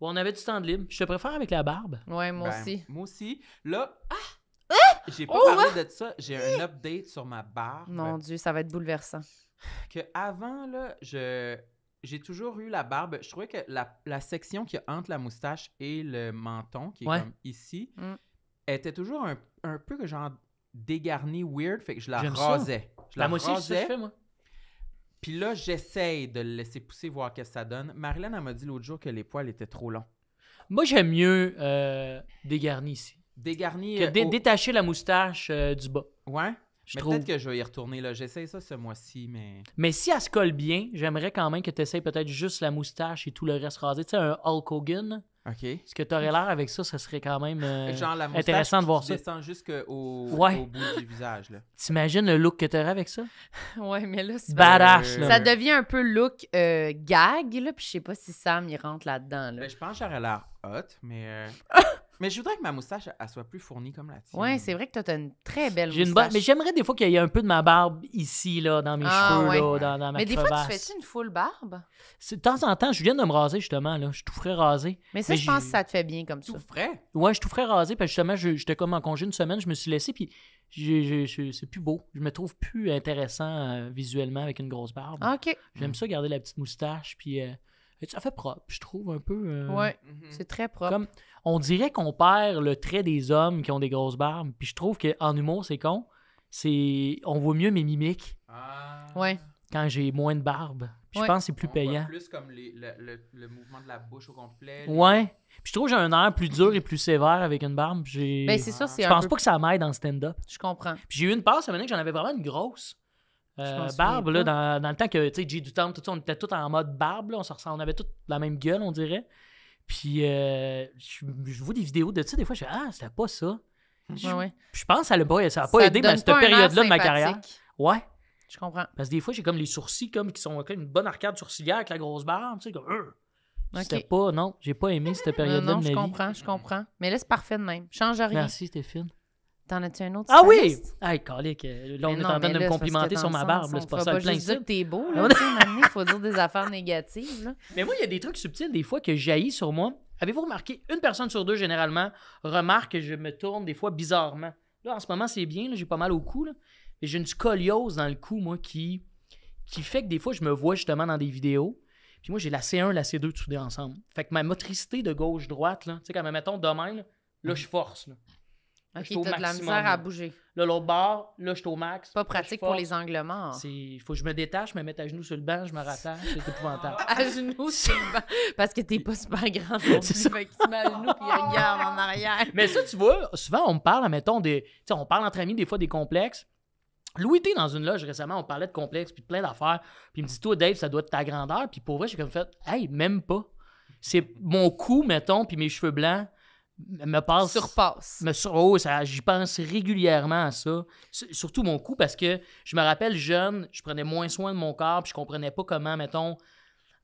Bon, on avait du temps de libre. Je te préfère avec la barbe. Ouais, moi ben, aussi. Moi aussi. Là, ah! ah! j'ai pas oh, parlé hein? de ça. J'ai un update sur ma barbe. Mon Dieu, ça va être bouleversant. Que avant, là, je j'ai toujours eu la barbe. Je trouvais que la, section qui entre la moustache et le menton, qui est comme ici, mm. était toujours un, peu que genre dégarni, weird, fait que je la rasais. Je la, fais, moi. Puis là, j'essaye de le laisser pousser, voir qu'est-ce que ça donne. Marilyn, m'a dit l'autre jour que les poils étaient trop longs. Moi, j'aime mieux euh, dégarni ici. Dégarni. Que euh, Détacher la moustache euh, du bas. Ouais peut-être que je vais y retourner là. J'essaye ça ce mois-ci, mais. Mais si elle se colle bien, j'aimerais quand même que tu essayes peut-être juste la moustache et tout le reste rasé. Tu sais, un Hulk Hogan. OK. Ce que tu aurais l'air avec ça, ça serait quand même euh, intéressant de voir ça. descend au bout du visage. T'imagines le look que tu aurais avec ça? (laughs) ouais, mais là, c'est Badass, euh, là. Ça devient un peu look euh, gag, là, puis je sais pas si Sam y rentre là-dedans. Là. Ben, je pense que j'aurais l'air hot, mais. (laughs) Mais je voudrais que ma moustache, elle soit plus fournie comme la tienne. Ouais, c'est vrai que t'as une très belle Mais j'aimerais des fois qu'il y ait un peu de ma barbe ici, là, dans mes ah, cheveux, là, dans, ma ma Mais des fois, tu fais-tu une full barbe? De temps en temps, je viens de me raser, justement, là. Je tout frais rasé. Mais ça, je pense que ça te fait bien comme ça. Tout frais. Ouais, je tout frais rasé, parce que justement, j'étais comme en congé une semaine, je me suis laissé, puis c'est plus beau. Je me trouve plus intéressant euh, visuellement avec une grosse barbe. Ah, OK. J'aime ça garder la petite moustache, puis euh, ça fait propre, je trouve, un peu. Oui, euh, ouais, mhm. c'est très propre. on dirait qu'on perd le trait des hommes qui ont des grosses barbes. Puis je trouve qu'en humour, c'est con. on voit mieux mes mimiques ah. ouais. quand j'ai moins de barbe. Je pense que c'est plus payant. Voit plus comme le, mouvement de la bouche au complet. Ouais. Puis je trouve que j'ai un air plus dur et plus sévère avec une barbe. J'ai... Ben, c'est ça, c'est Je pense pas que ça m'aide en stand-up. Je comprends. Puis j'ai eu une passe cette année que j'en avais vraiment une grosse. Euh, barbe, dans, dans, le temps que, tu sais, du temps tout on était tous en mode barbe, là, on, se on avait tous la même gueule, on dirait. Puis, euh, je, vois des vidéos de ça, des fois, je fais Ah, c'était pas ça. Hmm. Je, je pense à le boy, pas, ça a pas aidé dans cette période-là de ma carrière. Ouais. Je comprends. Parce que des fois, j'ai comme les sourcils comme qui sont comme une bonne arcade sourcilière avec la grosse barbe, tu sais, euh, pas, non, j'ai pas aimé cette période-là. non, non je comprends, je comprends. Mais là, c'est parfait de même. Change rien. Merci, fin. T'en as-tu un autre? Ah oui! Hey, calique, euh, là, on est en train de me complimenter sur ma barbe. C'est pas ça, plein que t'es beau, là. (laughs) Il faut dire des affaires négatives, Mais moi, il y a des trucs subtils, des fois, que jaillissent sur moi. Avez-vous remarqué, une personne sur deux, généralement, remarque que je me tourne des fois bizarrement. Là, en ce moment, c'est bien, j'ai pas mal au cou, Mais j'ai une scoliose dans le cou, moi, qui, qui fait que des fois, je me vois justement dans des vidéos. Puis moi, j'ai la C1, la C2 soudées ensemble. Fait que ma motricité de gauche-droite, tu sais, quand même, mettons, domaine là, mm. je force, Ok, t'as de la misère à bouger. Là, l'autre bord, là, je suis au max. Pas pratique pour les angles morts. Il hein. faut que je me détache, je me mette à genoux sur le banc, je me rattache, c'est (laughs) épouvantable. à genoux sur le banc, parce que t'es pas super grand. C'est ça. Fait que tu à genoux puis regarde en arrière. Mais ça, tu vois, souvent, on me parle, mettons, des... on parle entre amis des fois des complexes. Louis était dans une loge récemment, on parlait de complexes puis de plein d'affaires. Puis il me dit, toi, Dave, ça doit être ta grandeur. Puis pour vrai, j'ai comme fait, hey, même pas. C'est mon cou, mettons, puis mes cheveux blancs me passe. Surpasse. Me Oh, j'y pense régulièrement à ça. surtout mon coup, parce que je me rappelle jeune, je prenais moins soin de mon corps, puis je comprenais pas comment, mettons,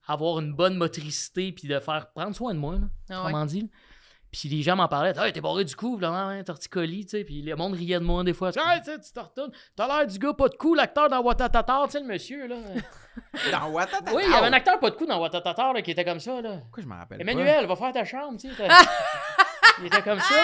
avoir une bonne motricité, puis de faire prendre soin de moi, là, comment ah dire. Puis les gens m'en parlaient, ah, t'es barré du coup, vraiment, hein, torticolis, tu Puis le monde riait de moi des fois. Ah, tu te retournes, t'as l'air du gars pas de cou, l'acteur dans Watatata, tu sais, le monsieur, là. (laughs) dans Oui, il y avait un acteur pas de cou dans Watatatar qui était comme ça, là. Pourquoi je m'en rappelle Emmanuel, va faire ta chambre, tu sais. (laughs) 你再看书。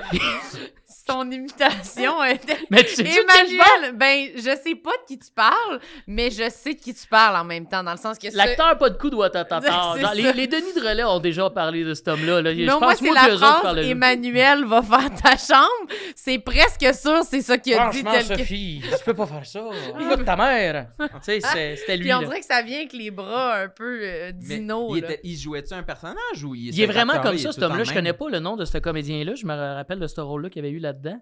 (laughs) Son imitation était. (laughs) Emmanuel, ben, je sais pas de qui tu parles, mais je sais de qui tu parles en même temps, dans le sens que. L'acteur pas de coup de Watatata. Les, Denis de ont déjà parlé de cet homme-là. Là. Non, je moi, c'est la phrase Emmanuel va faire ta chambre. C'est presque sûr, c'est ça qu'il a dit. Tel Sophie, que... tu peux pas faire ça. Il va de ta mère. tu sais, (laughs) c'était lui. Puis on dirait que ça vient avec les bras un peu euh, dino. il, il jouait-tu un personnage ou il Il est vraiment comme ça, cet homme-là. Je connais pas le nom de ce comédien-là. Je me rappelle rappelle de ce rôle-là qu'il y avait eu là-dedans.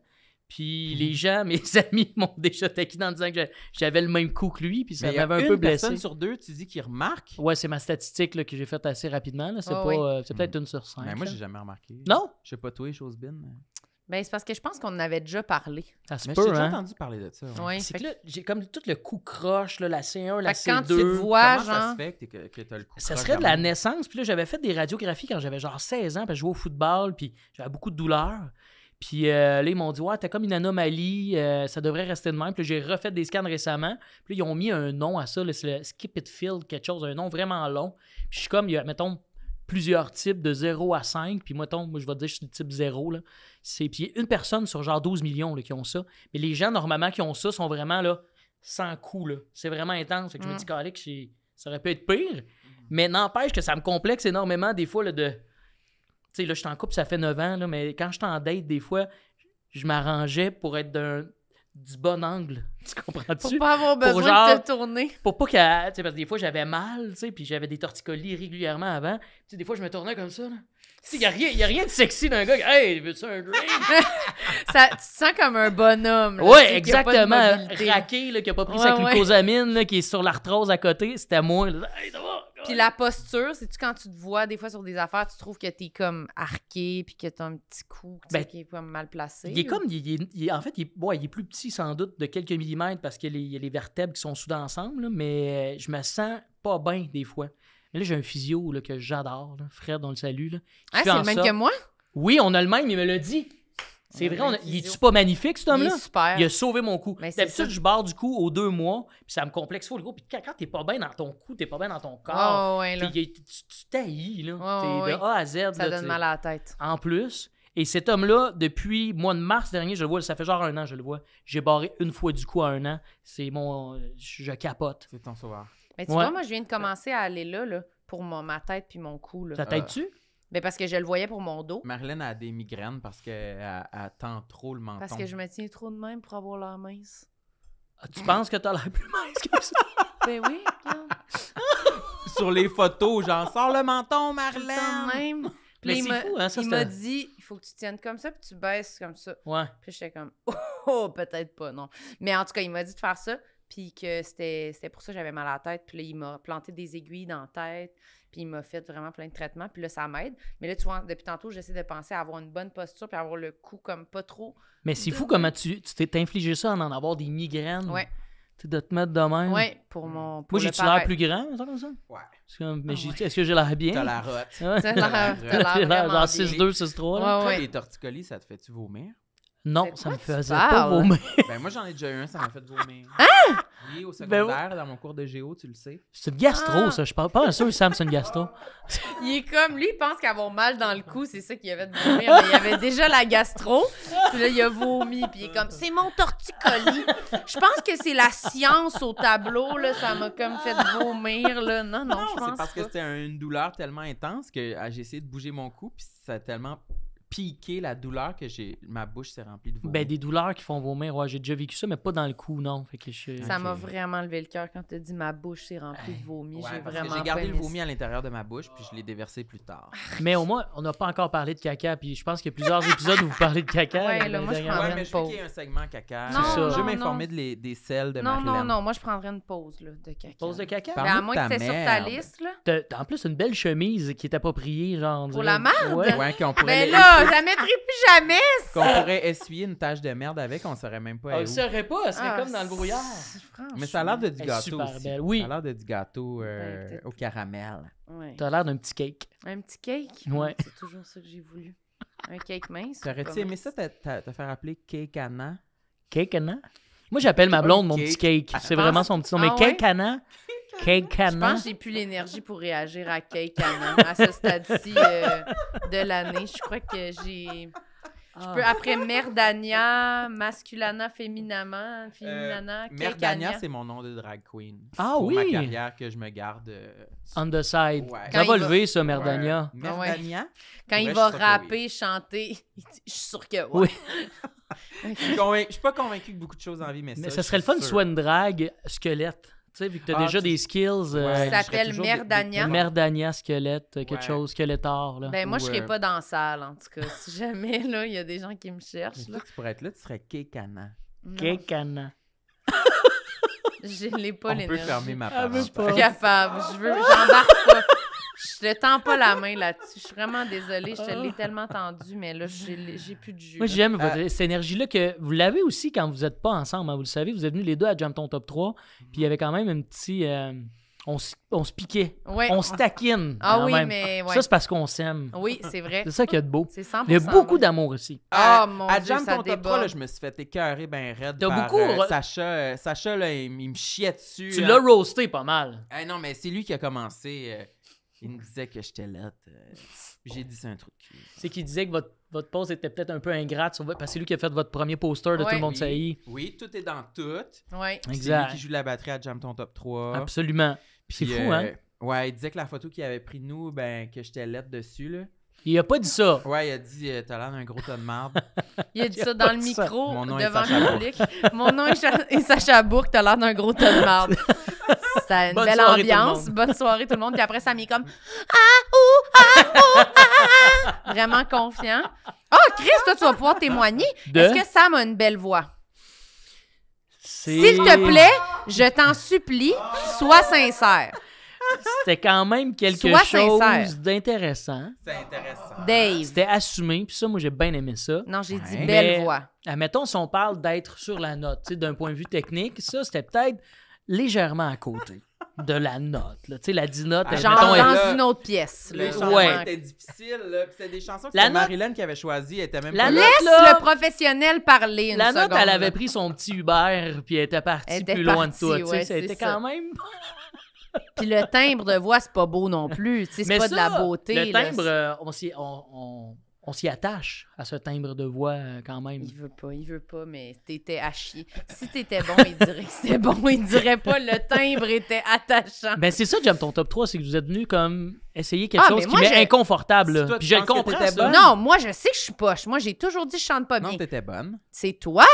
Puis mhm. les gens, (laughs) mes amis, m'ont déjà taquiné en disant que j'avais le même coup que lui, puis ça m'avait un peu blessé. Une personne sur deux, tu dis qu'il remarque. Ouais, c'est ma statistique là, que j'ai faite assez rapidement. C'est ah euh, mhm. peut-être une sur cinq. Mais ben, moi, j'ai jamais remarqué. Non? Je sais pas toi, Chosebin. Euh. Ben, c'est parce que je pense qu'on en avait déjà parlé. Ça se Mais j'ai déjà hein? entendu parler de ça. c'est que, là, j'ai comme tout le coup croche, là, la C1, la C2. Quand tu te Comment ça se fait que, t'as as le coup Ça serait de la naissance. Puis là, j'avais fait des radiographies quand j'avais genre 16 ans, puis que je jouais au football, puis j'avais beaucoup de douleurs. Puis euh, là, ils m'ont dit, ouais, t'as comme une anomalie, euh, ça devrait rester de même. Puis j'ai refait des scans récemment. Puis là, ils ont mis un nom à ça, c'est le skip it field, quelque chose, un nom vraiment long. Puis je suis comme, mettons, plusieurs types de 0 à 5. Puis moi, moi je vais te dire, je suis du type 0. Là. C'est, puis une personne sur genre 12 millions là, qui ont ça. Mais les gens, normalement, qui ont ça sont vraiment là, sans coup. Là. C'est vraiment intense. Fait que je me mm. dis, que ça aurait pu être pire. Mais n'empêche que ça me complexe énormément des fois là, de. Tu sais, là, je suis en couple, ça fait 9 ans, là, mais quand je suis en date, des fois, je m'arrangeais pour être d'un du bon angle. (laughs) Tu comprends-tu? Pour pas avoir besoin de te tourner. Pour pas que, Tu sais, parce que des fois, j'avais mal, tu sais, puis j'avais des torticolis régulièrement avant. Tu sais, des fois, je me tournais comme ça, là. Il n'y a, rien, y a rien de sexy d'un gars qui Hey, veux-tu un drink? (laughs) ça, tu te sens comme un bonhomme. Là, oui, exactement. Raqué, qui a pas pris sa glucosamine, là, qui est sur l'arthrose à côté. C'était moi. Là, hey, ça va? Puis la posture, c'est-tu quand tu te vois des fois sur des affaires, tu trouves que t'es comme arqué, puis que t'as un petit coup ben, qui est mal placé? Il est comme, en fait, il, il est plus petit sans doute de quelques millimètres parce qu'il y, a les vertèbres qui sont soudées ensemble, mais euh, je me sens pas bien des fois. là, j'ai un physio que j'adore, frère on le salue. ah, c'est le même que moi? Oui, on a le même, il me l'a dit. C'est vrai, il est-tu pas magnifique, cet homme-là? Il a sauvé mon cou. Ben, D'habitude, je barre du cou aux deux mois, puis ça me complexe fou le gros. Puis quand t'es pas bien dans ton cou, t'es pas bien dans ton corps, puis tu tu là. t'es de A à Z. Ça donne mal à la tête. En plus, et cet homme-là, depuis le mois de mars dernier, je le vois, ça fait genre un an, je le vois. J'ai barré une fois du coup à un an. C'est mon. Je, capote. C'est ton sauveur. Mais tu vois, moi, je viens de commencer à aller là, là, pour ma tête puis mon cou, là. Ça t'aide-tu? Ben, parce que je le voyais pour mon dos. Marlène a des migraines parce qu'elle tend trop le menton. Parce que je me tiens trop de même pour avoir la mince. Ah, tu penses que t'as l'air plus mince que ça? (laughs) ben oui, (laughs) Sur les photos, genre, sors le menton, Marlène! même. il m'a dit, il faut que tu tiennes comme ça, puis tu baisses comme ça. Ouais. Puis j'étais comme, (laughs) oh, peut-être pas, non. Mais en tout cas, il m'a dit de faire ça, puis que c'était pour ça que j'avais mal à la tête. Puis il m'a planté des aiguilles dans la tête. Puis il m'a fait vraiment plein de traitements. Puis là, ça m'aide. Mais là, tu vois, depuis tantôt, j'essaie de penser à avoir une bonne posture puis avoir le cou comme pas trop. Mais c'est fou comment tu t'es infligé ça en en avoir des migraines. Ouais. De te mettre de même. Oui, pour mon. Pour Moi, j'ai-tu l'air plus grand, comme ça? Ouais. Est-ce que, ah est-ce que j'ai l'air bien? T'as la rote. T'as l'air. T'as l'air. Genre 6-2, 6-3. les torticolis, ça te fait-tu vomir? Non, ça me faisait pas vomir. ben, moi, j'en ai déjà eu un, ça m'a fait vomir. Hein? Oui, au ben secondaire, dans mon cours de géo, tu le sais. C'est une gastro, ah! ça. Je parle pas sûr que Sam, c'est une gastro. il est comme, lui, il pense qu'avoir mal dans le cou, c'est ça qu'il avait de vomir. Mais il avait déjà la gastro. Puis là, il a vomi. Puis il est comme, c'est mon torticolis. Je pense que c'est la science au tableau, là. Ça m'a comme fait vomir, là. Non, non, je pense. C'est parce que c'était une douleur tellement intense que ah, j'ai essayé de bouger mon cou. Puis ça a tellement piquer la douleur que j'ai. Ma bouche s'est remplie de vomi. Ben, des douleurs qui font vomir. Ouais, j'ai déjà vécu ça, mais pas dans le cou, non. Fait Ça m'a vraiment levé le cœur quand tu as dit ma bouche s'est remplie de vomi. j'ai vraiment. J'ai gardé le vomi à l'intérieur de ma bouche, puis je l'ai déversé plus tard. (laughs) mais au moins, on n'a pas encore parlé de caca, puis je pense qu'il y a plusieurs épisodes où vous parlez de caca. Ouais, là, moi, je prendrais Je un segment caca. Non, Non, je vais m'informer de des selles de Non, non, non, moi, je prendrais une pause là, de caca. Pause de caca? Ben, à moins que c'est sur ta liste. là. en plus une belle chemise qui est appropriée, genre. Pour la merde? Ouais, pourrait. Ben là! la jamais plus jamais. Qu'on pourrait essuyer une tache de merde avec, on saurait même pas. On ne saurait pas, elle serait ah, comme dans le brouillard. Mais ça a l'air de du gâteau. Super Belle. Oui. Ça a l'air de du gâteau euh, au caramel. Ouais. T'as l'air d'un petit cake. Un petit cake? Oui. C'est toujours ça que j'ai voulu. Un cake mince. T'aurais-tu aimé ça te, faire appeler Cake Anna? Cake Anna? Moi, j'appelle ma blonde mon petit cake. C'est ah, vraiment son petit nom. Mais Cake ah, Anna? (laughs) Cake Cannon. Je pense que j'ai plus l'énergie pour réagir à Cake Canon à ce stade-ci euh, de l'année. Je crois que j'ai. Ah. après Merdania, Masculana, Féminama, euh, Féminana, Merdania, c'est mon nom de drag queen. Ah pour oui! ma carrière que je me garde. Euh, On the side. Ça va lever, ça, Merdania. Merdania? Quand il va rapper, chanter, (laughs) je suis sûre que oui. (laughs) je, suis suis pas convaincu que beaucoup de choses en vie, mais, mais ça. serait le fun de soit une drag squelette. Tu sais, vu que t'as ah, déjà des skills. Euh, ça s'appelle Merdania. Merdania, squelette, quelque chose, squelettard. Là. Ben, moi, je serais euh, pas dans ça, salle, en tout cas. si jamais, là, il y a des gens qui me cherchent. Là. tu pourrais être là, tu serais Kekana. Kekana. (laughs) je l'ai pas l'énergie. Je peut fermer ma porte. Je suis capable. Je veux, j'embarque pas. Je ne tends pas la main là-dessus. Je suis vraiment désolée. Je te l'ai oh. tellement tendu, mais là, j'ai plus de jus. Moi, j'aime euh. cette énergie-là que vous l'avez aussi quand vous n'êtes pas ensemble. Hein, vous le savez, vous êtes venus les deux à Jamton Top 3. Puis il y avait quand même un petit. Euh, on se piquait. On se taquine. Ah oui, mais. Ça, c'est parce qu'on s'aime. Oui, c'est vrai. C'est ça qu'il y a de beau. C'est Il y a beaucoup d'amour aussi. Ah, euh, mon à Dieu. À Top 3, là, je me suis fait écœurer ben raide. T'as beaucoup. Sacha, Sacha là, il, me chiait dessus. Tu l'as roasté pas mal. Ah, non, mais c'est lui qui a commencé. Il me disait que j'étais lettre. Euh, j'ai dit c'est un truc. C'est qu'il disait que votre, votre pose était peut-être un peu ingrate parce que c'est lui qui a fait votre premier poster de Tout le monde oui. Oui, tout est dans tout. Ouais. Exact. C'est lui qui joue la batterie à Jamton Top 3. Absolument. C'est fou, hein? Euh, ouais, il disait que la photo qu'il avait pris de nous, ben, que j'étais lettre dessus, là. Il a pas dit ça. Ouais, il a dit euh, t'as l'air d'un gros tas de marde. Il a (laughs) dit ça dans le micro devant le public. Mon nom est, Sacha Bourque, t'as l'air d'un gros tas de marde. (laughs) ça une belle ambiance. Bonne soirée tout le monde. Puis après, ça m'est comme ah, ouh, ah, ouh, ah, ah, ah, Vraiment confiant. Oh, Chris, toi, tu vas pouvoir témoigner. Est-ce que Sam a une belle voix? S'il te plaît, je t'en supplie, sois sincère. C'était quand même quelque chose d'intéressant. C'est intéressant. Dave. C'était assumé, puis ça, moi, j'ai bien aimé ça. Non, j'ai dit belle voix. Admettons, si on parle d'être sur la note, d'un point de vue technique, ça, c'était peut-être légèrement à côté de la note. Tu sais, la 10 notes, ah, genre dans une autre pièce. Là. Les chansons ouais. étaient des chansons que la note... Marilyn qui avait choisi. était même la Laisse le professionnel parler une La note, elle avait pris son petit Uber puis elle était partie plus loin de toi. tu c'était quand même... (laughs) puis le timbre de voix, c'est pas beau non plus. c'est pas de la beauté. Le timbre, euh, on, on, on s'y attache à ce timbre de voix euh, quand même. Il veut pas, il veut pas, mais t'étais à chier. Si t'étais bon, il dirait que c'était bon. Il dirait pas le timbre était attachant. Ben c'est ça, j'aime ton top 3, c'est que vous êtes venu comme essayer quelque ah, chose qui m'est inconfortable. je le comprends. Non, moi je sais que je suis poche. Moi j'ai toujours dit que je chante pas bien. Non, t'étais bonne. C'est toi!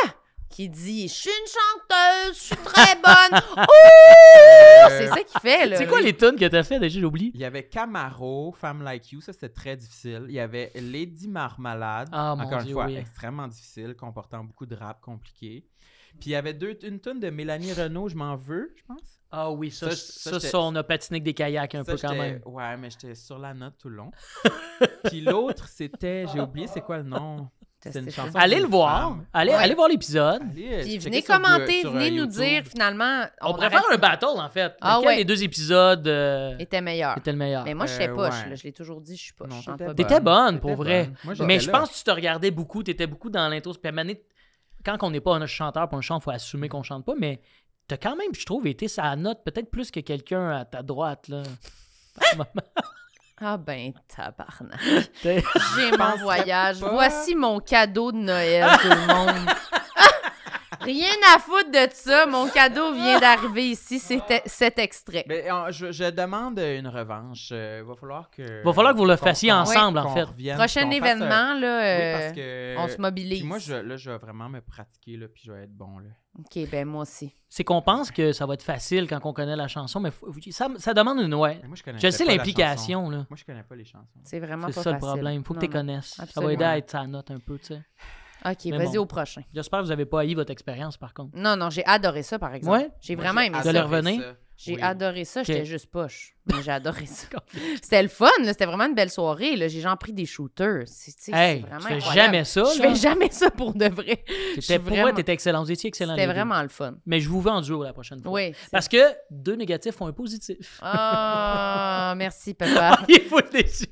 qui dit Je suis une chanteuse, je suis très (laughs) bonne. Euh. C'est ça qu'il fait, là. C'est quoi les tunes que t'as fait déjà, j'ai oublié. Il y avait Camaro, Femme Like You, ça c'était très difficile. Il y avait Lady Marmalade, ah, encore une fois, extrêmement difficile, comportant beaucoup de rap compliqué. Puis il y avait deux, une tonne de Mélanie Renault, je m'en veux, je pense. Ah oui, ça, ça, on a patiné des kayaks un peu quand même. Ouais, mais j'étais sur la note tout le long. (laughs) Puis l'autre, c'était, j'ai oublié c'est quoi le nom. Allez le voir. Allez, allez voir l'épisode. Puis venez commenter, venez nous dire finalement. On, préfère un battle en fait. Ah, ouais. les deux épisodes étaient meilleurs. Était meilleur. Mais moi, je sais euh, pas. Je l'ai toujours dit, je suis pas. T'étais bonne. pour vrai. mais je pense que tu te regardais beaucoup. T'étais beaucoup dans l'intro. quand on n'est pas un chanteur pour un chant, il faut assumer qu'on chante pas. Mais t'as quand même, je trouve, été sa note peut-être plus que quelqu'un à ta droite. là. (laughs) (laughs) Ah ben, tabarnak. (laughs) J'ai mon voyage. Voici mon cadeau de Noël, tout le monde. (laughs) Rien à foutre de ça. Mon cadeau vient d'arriver ici. C'était cet extrait. Ben, je, demande une revanche. Il euh, va falloir que. va falloir que vous le fassiez ensemble, en fait. Prochain euh, événement, là, euh, on se mobilise. moi, je, là, je vais vraiment me pratiquer, là, puis je vais être bon. Là. OK, ben moi aussi. C'est qu'on pense que ça va être facile quand on connaît la chanson, mais ça, demande une ouais. je, sais l'implication. Là. Moi, je connais pas les chansons. C'est vraiment pas ça le problème. Il faut que tu connaisses. Ça va aider à être sa note un peu, tu sais. OK, vas-y au prochain. J'espère que vous n'avez pas haï votre expérience, par contre. Non, non, j'ai adoré ça, par exemple. Ouais? J'ai vraiment aimé ça. De revenir? J'ai adoré ça. J'étais juste poche. Mais j'ai adoré ça. (laughs) C'était le fun. C'était vraiment une belle soirée. J'ai genre pris des shooters. C'est hey, vraiment tu fais jamais ça. Là. Je fais jamais ça pour de vrai. C'était pour vraiment... t'étais excellent. Vous excellent. C'était vraiment le fun. Mais je vous vends en la prochaine fois. Oui. Parce que deux négatifs font un positif. Ah, oh, (laughs) merci, papa. Ah, il faut le déçu.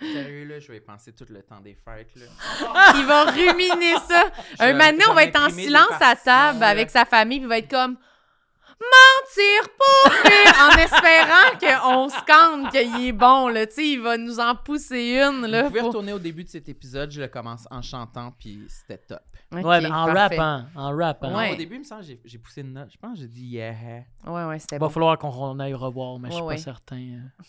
Sérieux, là, je vais penser tout le temps des fêtes. Là. (laughs) Il va ruminer ça. un matin, on va être en silence à table avec sa famille, puis il va être comme mentir pour en espérant qu'on scande qu'il est bon là tu il va nous en pousser une là vous pouvez pour... retourner au début de cet épisode je le commence en chantant puis c'était top ouais mais en rap, hein. en rap, hein. au début il me semble j'ai poussé une note je pense que j'ai dit yeah ouais ouais c'était bon va falloir qu'on aille revoir mais je je suis pas certain euh.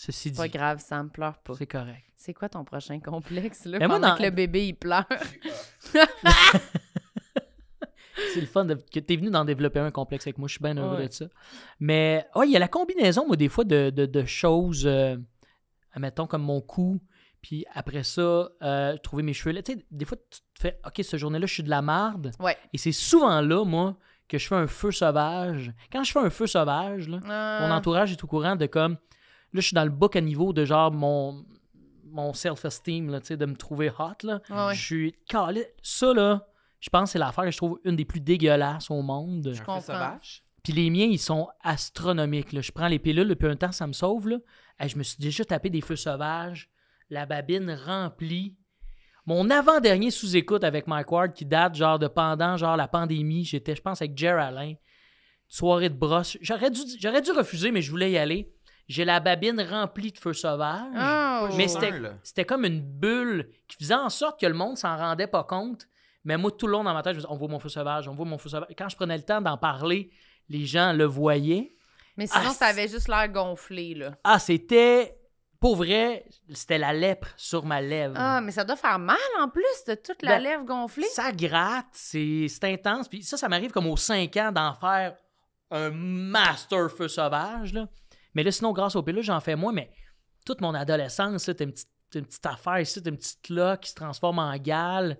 Ceci dit. Pas grave, ça me pleure pas. C'est correct. C'est quoi ton prochain complexe, là? Mais que le bébé, il pleure. c'est (laughs) le fun que tu es venu d'en développer un complexe avec moi. Je suis bien heureux de ça. Mais, ouais, oh, il y a la combinaison, moi, des fois, de, de, choses, euh, admettons mettons, comme mon cou, puis après ça, euh, trouver mes cheveux. Tu sais, des fois, tu te fais, OK, ce journée-là, je suis de la marde. Ouais. Et c'est souvent là, moi, que je fais un feu sauvage. Quand je fais un feu sauvage, là, ah. mon entourage est au courant de comme Là, je suis dans le bas à niveau de genre mon, mon self-esteem, de me trouver hot. Là. Je suis calé. Ça, là, je pense que c'est l'affaire que je trouve une des plus dégueulasses au monde. Je comprends. Puis les miens, ils sont astronomiques. Là. Je prends les pilules depuis un temps, ça me sauve. Et je me suis déjà tapé des feux sauvages, la babine remplie. Mon avant-dernier sous-écoute avec Mike Ward qui date genre de pendant genre la pandémie, j'étais, je pense, avec Jer Alain. Soirée de brosse. J'aurais dû, j'aurais dû refuser, mais je voulais y aller j'ai la babine remplie de feu sauvage. Ah, mais c'était comme une bulle qui faisait en sorte que le monde s'en rendait pas compte. Mais moi, tout le long dans ma tête, je me disais, on voit mon feu sauvage, on voit mon feu sauvage. Quand je prenais le temps d'en parler, les gens le voyaient. Mais sinon, ah, ça avait juste l'air gonflé, là. Ah, c'était. Pour vrai, c'était la lèpre sur ma lèvre. Ah, mais ça doit faire mal en plus de toute la ben, lèvre gonflée. Ça gratte, c'est intense. Puis ça, ça m'arrive comme aux 5 ans d'en faire un master feu sauvage, là. Mais là, sinon, grâce au pilule, j'en fais moins, mais toute mon adolescence, c'est une, petite, affaire ici, une petite là qui se transforme en gale.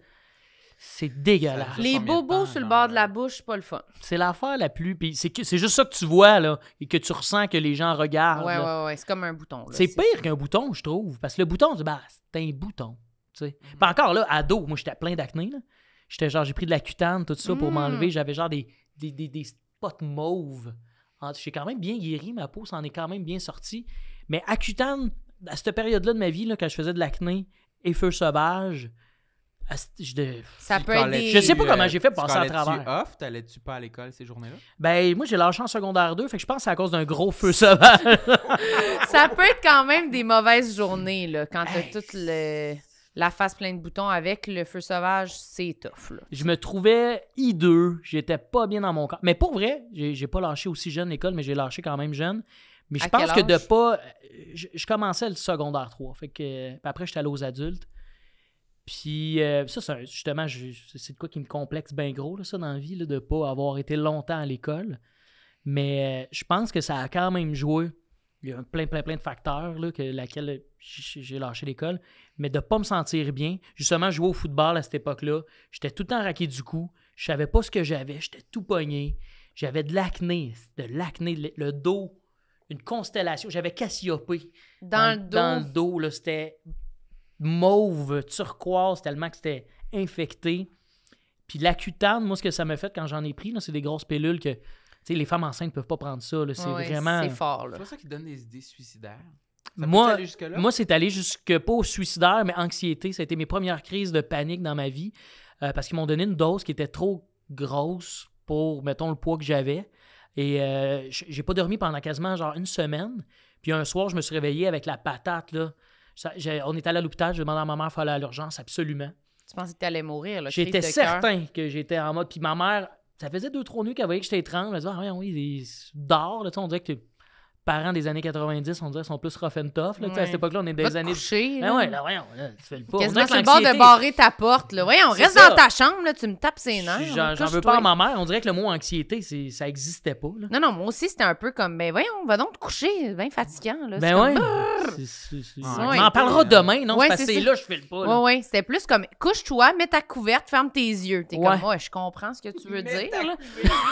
C'est dégueulasse. Les bobos sur le bord de la bouche, c'est pas le fun. C'est l'affaire la plus. c'est juste ça que tu vois, là, et que tu ressens que les gens regardent. Ouais, ouais, ouais. C'est comme un bouton. C'est pire qu'un bouton, je trouve. Parce que le bouton, c'est bah, un bouton. Mhm. encore, là, ado, moi, j'étais plein d'acné, J'étais genre, j'ai pris de la cutane, tout ça, pour mm. m'enlever. J'avais genre des, des, des, des spots mauves. Ah, j'ai quand même bien guéri, ma peau s'en est quand même bien sortie. Mais acutane à cette période-là de ma vie, là, quand je faisais de l'acné et feu sauvage, je, de... ça peut être je sais pas euh, comment j'ai fait passer à travers. Tu off, tu pas à l'école ces journées-là? Ben, moi, j'ai lâché secondaire 2, fait que je pense que c'est à cause d'un gros feu sauvage. (laughs) ça peut être quand même des mauvaises journées, là, quand t'as toutes tout le la face pleine de boutons avec le feu sauvage, c'est tough. Je me trouvais hideux, j'étais pas bien dans mon camp. Mais pour vrai, j'ai pas lâché aussi jeune l'école, mais j'ai lâché quand même jeune. Mais je pense que de pas. Je, commençais le secondaire 3. Fait que, après, j'étais allé aux adultes. Puis euh, ça, justement, c'est de quoi qui me complexe bien gros, là, ça, dans la vie, là, de pas avoir été longtemps à l'école. Mais euh, je pense que ça a quand même joué. Il y a plein, plein, plein de facteurs là, que laquelle j'ai lâché l'école mais de ne pas me sentir bien. Justement, je jouais au football à cette époque-là, j'étais tout le temps raqué du cou, je savais pas ce que j'avais, j'étais tout pogné, j'avais de l'acné, de l'acné, le dos, une constellation, j'avais Cassiopée. Dans, le dos. Dans le c'était mauve, turquoise, tellement que c'était infecté. Puis cutane, moi, ce que ça m'a fait quand j'en ai pris, c'est des grosses pellules que tu sais, les femmes enceintes ne peuvent pas prendre ça. C'est vraiment. C'est fort. C'est pour ça qui donne des idées suicidaires moi, moi c'est allé jusque pas au suicidaire, mais anxiété. Ça a été mes premières crises de panique dans ma vie euh, parce qu'ils m'ont donné une dose qui était trop grosse pour, mettons, le poids que j'avais. Et euh, j'ai pas dormi pendant quasiment genre une semaine. Puis un soir, je me suis réveillé avec la patate. Là. on est allé à l'hôpital, je demandé à ma mère aller à l'urgence, absolument. Tu pensais que tu allais mourir, là? J'étais certain que j'étais en mode. Puis ma mère, ça faisait deux, trois nuits qu'elle voyait que j'étais étrange. Elle disait, ah, oui, il dort, là, on dirait que parents des années 90, on dirait, sont plus rough and tough. Là, ouais. À cette époque-là, on est des années. Coucher, Ben ouais, là, voyons, tu fais le pas. Qu'est-ce le bord de barrer ta porte, là. Voyons, reste dans ta chambre, là, tu me tapes ses nerfs. J'en veux pas à ma mère. On dirait que le mot anxiété, ça existait pas. Là. Non, non, moi aussi, c'était un peu comme, ben voyons, va donc te coucher, bien fatigant, là. Ben ouais. On en parlera demain, non? là, je fais le pas. Ouais, C'était plus comme, couche-toi, mets ta couverte, ferme tes yeux. Tu es comme, ouais, je comprends ce que tu veux dire,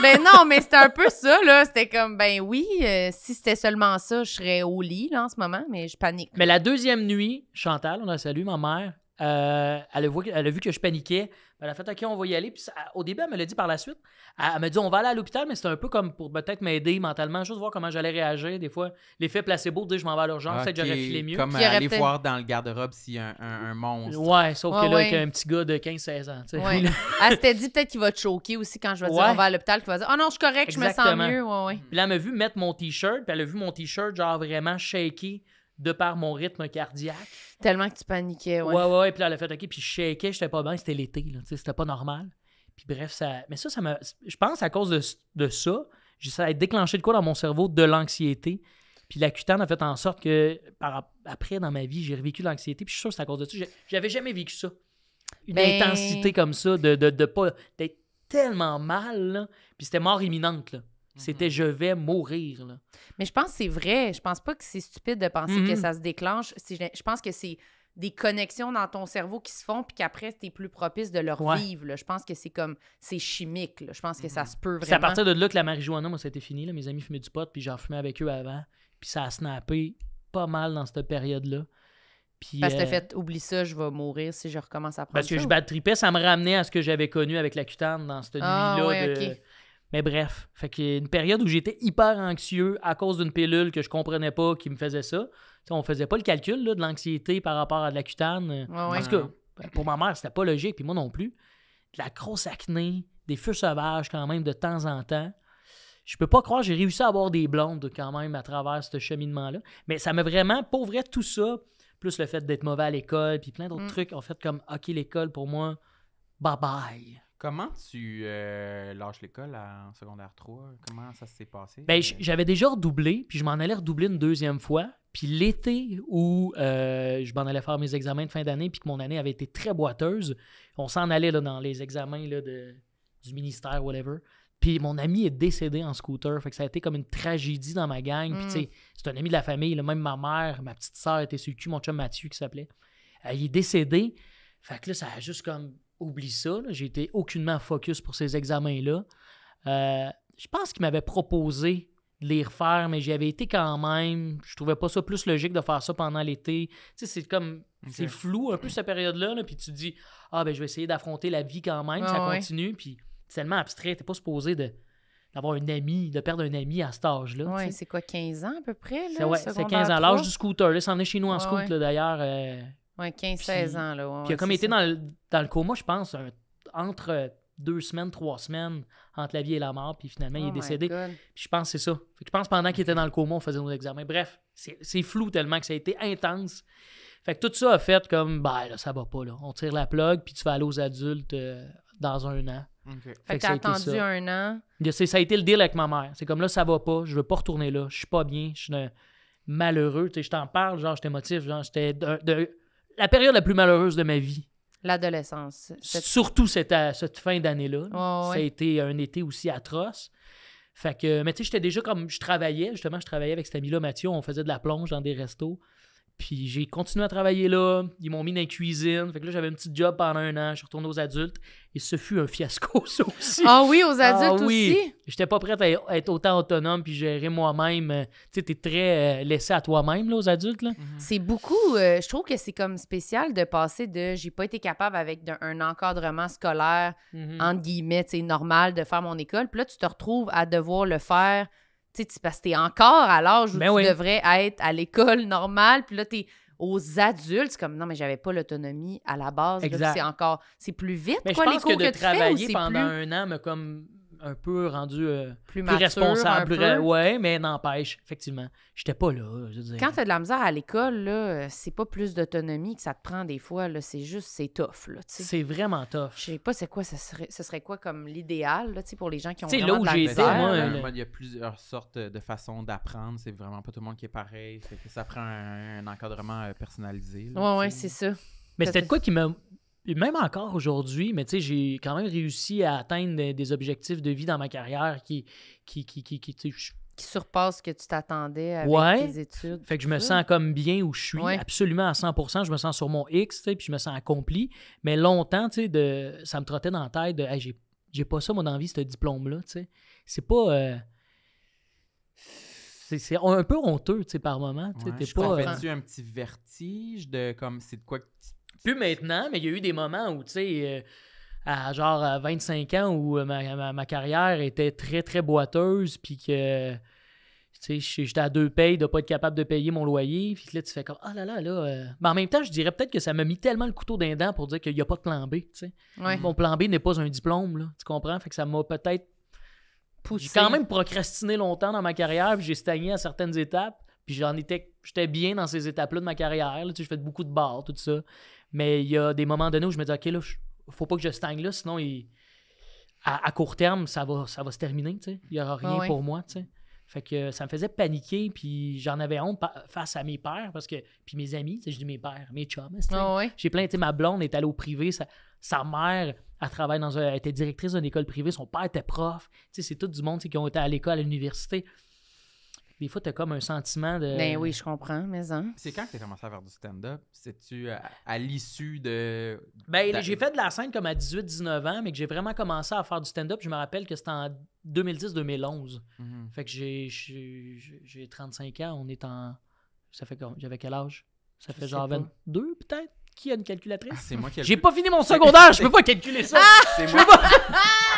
Mais ben non, mais c'était un peu ça, là. C'était comme, ben oui, euh, si c'était seulement ça, je serais au lit là, en ce moment, mais je panique. Mais la deuxième nuit, Chantal, on a salué ma mère, euh, elle, a vu, que je paniquais. Elle a fait OK, on va y aller. Puis au début, elle me l'a dit par la suite. Elle, m'a dit On va aller à l'hôpital, mais c'était un peu comme pour peut-être m'aider mentalement, juste voir comment j'allais réagir. Des fois, l'effet placebo, dire je m'en vais à l'urgence, ah, peut-être j'aurais filé mieux. Comme aller voir dans le garde-robe s'il y a un, monstre. Ouais, sauf qu'il que là, un petit gars de 15-16 ans. (laughs) elle s'était dit peut-être qu'il va te choquer aussi quand je vais dire On va à l'hôpital, qu'il va dire Oh non, je suis correct, je me sens mieux. Puis là, elle m'a vu mettre mon t-shirt, puis elle a vu mon t-shirt, genre vraiment shaky de par mon rythme cardiaque. Tellement que tu paniquais, ouais. Ouais, ouais, puis là, elle a fait OK, puis je shakeais, j'étais pas bien, c'était l'été, là, c'était pas normal. Puis bref, ça. Mais ça, ça me. Je pense à cause de, de ça, ça a déclenché de quoi dans mon cerveau De l'anxiété. Puis la cutane a fait en sorte que après, dans ma vie, j'ai revécu l'anxiété. Puis je suis sûr que c'est à cause de ça. J'avais jamais vécu ça. Une ben intensité comme ça, de, de, de pas. d'être tellement mal, Puis c'était mort imminente, là. C'était mm-hmm. je vais mourir. Mais je pense que c'est vrai. Je pense pas que c'est stupide de penser que mm-hmm. ça se déclenche. Je pense que c'est des connexions dans ton cerveau qui se font, puis qu'après, tu plus propice de leur vivre. Je pense que c'est comme, c'est chimique. Je pense que ça mm-hmm. se peut vraiment. C'est à partir de là que la marijuana, moi, c'était fini. Mes amis fumaient du pot, puis j'en fumais avec eux avant. Puis ça a snappé pas mal dans cette période-là. Puis, Parce que euh... fait, oublie ça, je vais mourir si je recommence à prendre Parce que je battripais, ça me ramenait à ce que j'avais connu avec la cutane dans cette ah, nuit-là. Mais bref, fait qu'il y a une période où j'étais hyper anxieux à cause d'une pilule que je comprenais pas qui me faisait ça. on faisait pas le calcul de l'anxiété par rapport à de la cutane. En ben, pour ma mère, c'était pas logique, puis moi non plus. De la grosse acné, des feux sauvages quand même de temps en temps. Je peux pas croire que j'ai réussi à avoir des blondes quand même à travers ce cheminement-là. Mais ça m'a vraiment, pauvreté tout ça, plus le fait d'être mauvais à l'école, puis plein d'autres mm. trucs, en fait, comme, OK, l'école, pour moi, bye-bye. Comment tu euh, lâches l'école en secondaire 3? Comment ça s'est passé? Ben, j'avais déjà redoublé, puis je m'en allais redoubler une deuxième fois. Puis l'été où euh, je m'en allais faire mes examens de fin d'année, puis que mon année avait été très boiteuse, on s'en allait dans les examens là, du ministère, whatever. Puis mon ami est décédé en scooter. Fait que ça a été comme une tragédie dans ma gang. Puis hmm. c'est un ami de la famille. même ma mère, ma petite sœur était sur le mon chum Mathieu qui s'appelait. Euh, il est décédé. Fait que là, ça a juste comme oublie ça. J'ai été aucunement focus pour ces examens-là. Euh, je pense qu'il m'avait proposé de les refaire, mais j'y avais été quand même. Je trouvais pas ça plus logique de faire ça pendant l'été. Tu sais, c'est comme. C'est flou un peu cette période-là, puis tu dis, ah, ben je vais essayer d'affronter la vie quand même, ça ah, continue, puis c'est tellement abstrait, Tu t'es pas supposé d'avoir un ami, de perdre un ami à cet âge-là. Oui, c'est quoi, 15 ans à peu près? c'est, 15 ans, l'âge du scooter. Là, en est chez nous en scooter, d'ailleurs. Euh, Ouais, 15-16 ans, là. puis il a comme été dans le, dans le, coma, je pense, entre deux semaines, trois semaines, entre la vie et la mort, puis finalement, il est oh décédé. Puis je pense que c'est ça. je pense pendant qu'il était dans le coma, on faisait nos examens. Bref, c'est flou tellement que ça a été intense. Fait que tout ça a fait comme, ben là, ça va pas, là. On tire la plug, puis tu vas aller aux adultes euh, dans un an. Fait, que t'as attendu un an. Ça a été le deal avec ma mère. C'est comme là, ça va pas, je veux pas retourner là, je suis pas bien, je suis malheureux. Tu sais, je t'en parle, genre, j'étais motivé genre, j'étais de la période la plus malheureuse de ma vie. L'adolescence. Surtout cette, euh, cette fin d'année-là. ça a été un été aussi atroce. Fait que, mais tu sais, j'étais déjà comme, je travaillais, justement, je travaillais avec cet ami-là, Mathieu, on faisait de la plonge dans des restos. Puis j'ai continué à travailler là. Ils m'ont mis dans la cuisine. Fait que là, j'avais un petit job pendant un an. Je suis retourné aux adultes. Et ce fut un fiasco, (laughs) ça aussi. Ah oui, aux ah adultes oui. aussi? J'étais pas prête à être autant autonome puis gérer moi-même. Euh, tu sais, t'es très euh, laissé à toi-même, là, aux adultes. Mhm. C'est beaucoup. Euh, je trouve que c'est comme spécial de passer de j'ai pas été capable avec un, encadrement scolaire, mhm. entre guillemets, tu normal de faire mon école. Puis là, tu te retrouves à devoir le faire sais, parce que t'es encore à l'âge où ben tu devrais être à l'école normale, puis là, t'es aux adultes, comme non, mais j'avais pas l'autonomie à la base. C'est encore, c'est plus vite, quoi, les que, de travailler pendant un an, mais comme un peu rendu euh, plus, responsable. Un Ouais, mais n'empêche, effectivement, j'étais pas là. Quand t'as de la misère à l'école, c'est pas plus d'autonomie que ça te prend des fois. C'est juste, c'est tough. C'est vraiment tough. Je sais pas, c'est quoi, ce serait quoi comme l'idéal pour les gens qui ont vraiment là où j'ai la euh, il y a plusieurs sortes de façons d'apprendre. C'est vraiment pas tout le monde qui est pareil. ça prend un, encadrement euh, personnalisé. Oui, ouais, c'est ça. Mais c'était quoi qui m'a même encore aujourd'hui, mais tu sais, j'ai quand même réussi à atteindre des, objectifs de vie dans ma carrière qui. qui, qui, qui, qui surpasse ce que tu t'attendais avec ouais. tes études. Fait que je me sens comme bien où je suis, absolument à 100 Je me sens sur mon X, puis je me sens accompli. Mais longtemps, tu de, ça me trottait dans la tête de j'ai, pas ça, mon envie, ce diplôme-là. tu sais C'est pas. Euh, c'est, un peu honteux tu sais par moment. Ouais, je pas, euh, un petit vertige de comme c'est de quoi que tu plus maintenant, mais il y a eu des moments où, tu sais, euh, à genre à 25 ans, où euh, ma, carrière était très, très boiteuse, puis que. Tu sais, j'étais à deux payes de pas être capable de payer mon loyer. Puis là, tu fais comme, ah là là, là. Euh. Mais en même temps, je dirais peut-être que ça m'a mis tellement le couteau d'un dent pour dire qu'il n'y a pas de plan B. Tu sais. Mon plan B n'est pas un diplôme, là, tu comprends? Fait que ça m'a peut-être poussé. j'ai quand même procrastiné longtemps dans ma carrière, puis j'ai stagné à certaines étapes, puis j'en étais, j'étais bien dans ces étapes-là de ma carrière. tu sais, je fais beaucoup de bars, tout ça. Mais il y a des moments donnés où je me dis, OK, là, faut pas que je stagne là, sinon à, court terme, ça va, ça va se terminer. sais Il n'y aura rien pour moi. Fait que ça me faisait paniquer, puis j'en avais honte face à mes pères, parce que, puis mes amis, je dis mes pères, mes chums. J'ai plein, ma blonde est allée au privé, sa, mère, elle travaille dans un, elle était directrice d'une école privée, son père était prof. C'est tout du monde qui ont été à l'école, à l'université. Des fois, t'as comme un sentiment de. Ben oui, je comprends, mais non. Hein. C'est quand que as commencé à faire du stand-up? C'est-tu euh, à, l'issue de. Ben, j'ai fait de la scène comme à 18-19 ans, mais que j'ai vraiment commencé à faire du stand-up. Je me rappelle que c'était en 2010-2011. Mm-hmm. Fait que j'ai 35 ans, on est en. Ça fait J'avais quel âge? Ça fait genre 22 peut-être? Qui a une calculatrice? Ah, c'est moi qui J'ai pas fini mon secondaire, je peux pas calculer ça. (laughs) C'est moi. (laughs)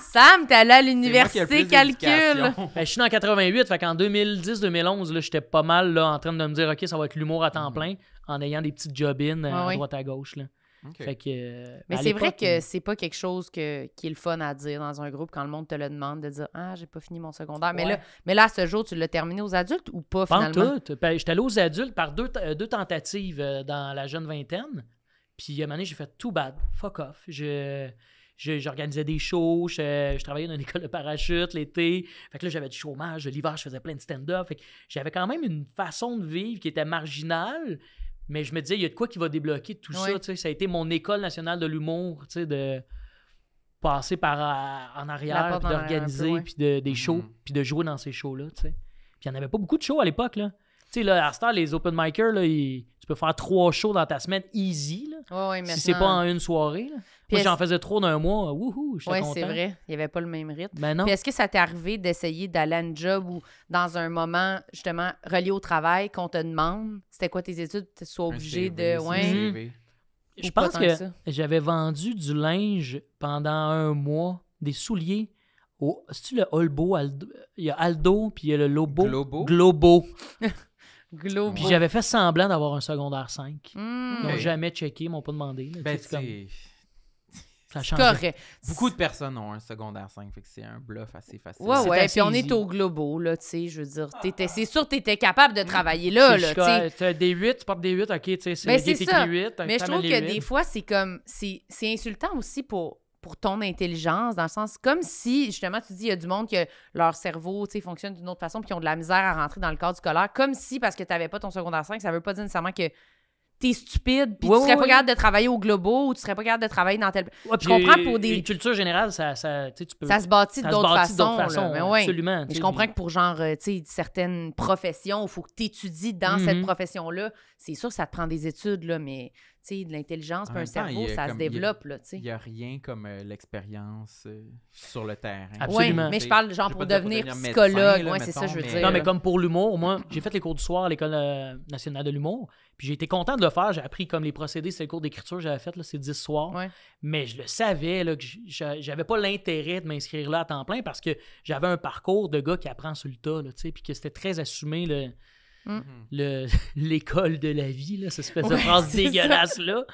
Sam, t'es allé à l'université calcul. Ben, je suis en 88, fait qu'en 2010-2011, j'étais pas mal là, en train de me dire, OK, ça va être l'humour à temps mm. plein, en ayant des petites jobines euh, ah à droite à gauche. Euh, mais c'est vrai que euh, c'est pas quelque chose que, qui est le fun à dire dans un groupe quand le monde te le demande de dire Ah, j'ai pas fini mon secondaire. Mais, là, mais là, ce jour, tu l'as terminé aux adultes ou pas finalement? tout. Ben, j'étais allé aux adultes par deux, tentatives dans la jeune vingtaine. Puis y un moment j'ai fait tout bad, fuck off. Je, j'organisais des shows, je, travaillais dans une (laughs) école de parachute l'été. Fait que là, j'avais du chômage. L'hiver, je faisais plein de stand-up. Fait que j'avais quand même une façon de vivre qui était marginale, mais je me disais, il y a de quoi qui va débloquer tout ça. Ça a été mon école nationale de l'humour, de passer par euh, en arrière, d'organiser, puis des mhm. shows, puis de jouer dans ces shows-là. Puis il n'y en avait pas beaucoup de shows à l'époque. là. Tu sais, là, à ce temps, les open micers, tu peux faire trois shows dans ta semaine easy, là, c'est pas en une soirée. Puis j'en faisais trop d'un mois, wouhou, j'étais c'est vrai, il n'y avait pas le même rythme. Mais ben non. Puis est-ce que ça t'est arrivé d'essayer d'aller à un job ou dans un moment, justement, relié au travail, qu'on te demande c'était quoi tes études, tu sois obligé de. Ouais. Hmm. Je pense que, j'avais vendu du linge pendant un mois, des souliers. au... C'est-tu le holbo, Aldo? Il y a Aldo, puis il y a le Lobo. Globo. Globo. (laughs) Puis j'avais fait semblant d'avoir un secondaire 5. Hmm. Ils n'ont jamais checké, ils m'ont pas demandé. Ben, ça Correct. Beaucoup de personnes ont un secondaire 5, fait que c'est un bluff assez facile. Ouais, ouais. Puis on est au globo, là, tu sais, je veux dire, c'est sûr que étais capable de travailler là, là, tu sais. Des 8, tu portes des 8, OK, tu sais, c'est ben, des 8. Mais je trouve que des fois, c'est comme, c'est insultant aussi pour pour ton intelligence, dans le sens comme si, justement, tu dis, il y a du monde que leur cerveau tu sais, fonctionne d'une autre façon, puis qui ont de la misère à rentrer dans le cadre scolaire, comme si parce que tu n'avais pas ton secondaire 5, ça veut pas dire nécessairement que t'es stupide, puis tu serais pas capable de travailler au Globo ou tu serais pas capable de travailler dans tel. je comprends pour des. Une euh, culture générale, ça, ça, tu peux... ça se bâtit d'autres façons. absolument. je comprends que pour genre, euh, certaines professions, il faut que tu étudies dans cette mm-hmm. profession-là. C'est sûr que ça te prend des études, là, mais de l'intelligence, puis un cerveau, ça se développe. Il n'y a, rien comme euh, l'expérience euh, sur le terrain. Oui, mais je parle genre pour devenir, psychologue. c'est ça, je veux dire. Non, mais comme pour l'humour, moi, j'ai fait les cours du soir à l'École euh, nationale de l'humour. Puis j'ai été content de le faire. J'ai appris comme les procédés, c'est le cours d'écriture que j'avais fait, là, ces 10 soirs. Mais je le savais, là, que j'avais pas l'intérêt de m'inscrire là à temps plein parce que j'avais un parcours de gars qui apprend sur le tas, puis que c'était très assumé. Mhm. (laughs) L'école de la vie, là, cette espèce de phrase (laughs) dégueulasse-là,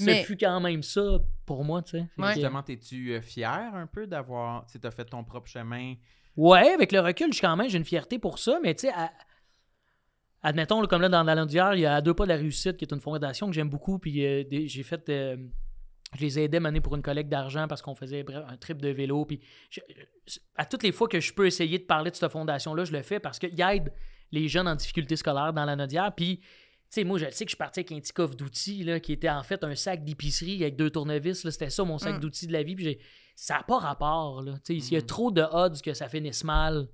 Mais... c'est quand même ça pour moi. Tu sais. Justement, es-tu euh, fier un peu d'avoir. Tu as fait ton propre chemin? Ouais, avec le recul, quand même, j'ai une fierté pour ça, mais tu sais, admettons, comme là, dans la il y a à deux pas de la réussite, qui est une fondation que j'aime beaucoup, puis euh, j'ai fait. Euh, je les aidais à pour une collecte d'argent parce qu'on faisait un trip de vélo. Puis à toutes les fois que je peux essayer de parler de cette fondation-là, je le fais parce que aident les jeunes en difficulté scolaire dans la Nodière. Puis, tu sais, moi, je sais que je partais avec un petit coffre d'outils, là, qui était en fait un sac d'épicerie avec deux tournevis. Là, c'était ça, mon sac mm. d'outils de la vie. Puis, j'ai... ça n'a pas rapport, là. Tu sais, il y a mm. trop de odds que ça finisse mal.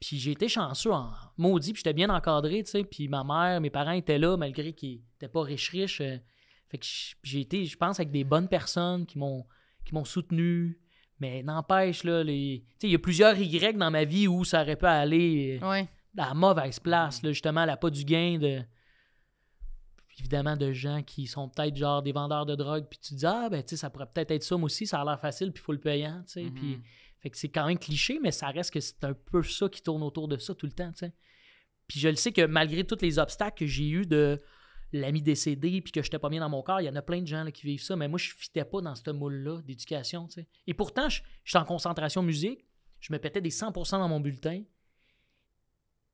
Puis j'ai été chanceux en maudit, puis j'étais bien encadré, tu sais. Puis ma mère, mes parents étaient là, malgré qu'ils n'étaient pas riches-riches. Euh. fait que j'ai été, je pense, avec des bonnes personnes qui m'ont, qui m'ont soutenu. Mais n'empêche, là, les... il y a plusieurs Y dans ma vie où ça aurait pu aller. Euh, la mauvaise mm. place, là, justement, la pas du gain de évidemment de gens qui sont peut-être genre des vendeurs de drogue puis tu te dis ah ben tu sais ça pourrait peut-être être ça moi aussi ça a l'air facile puis faut le payant puis mm-hmm. fait que c'est quand même cliché mais ça reste que c'est un peu ça qui tourne autour de ça tout le temps tu sais puis je le sais que malgré tous les obstacles que j'ai eu de l'ami décédé puis que n'étais pas bien dans mon corps il y en a plein de gens qui vivent ça mais moi je fitais pas dans ce moule là d'éducation tu sais et pourtant je suis en concentration musique je me pétais des 100% dans mon bulletin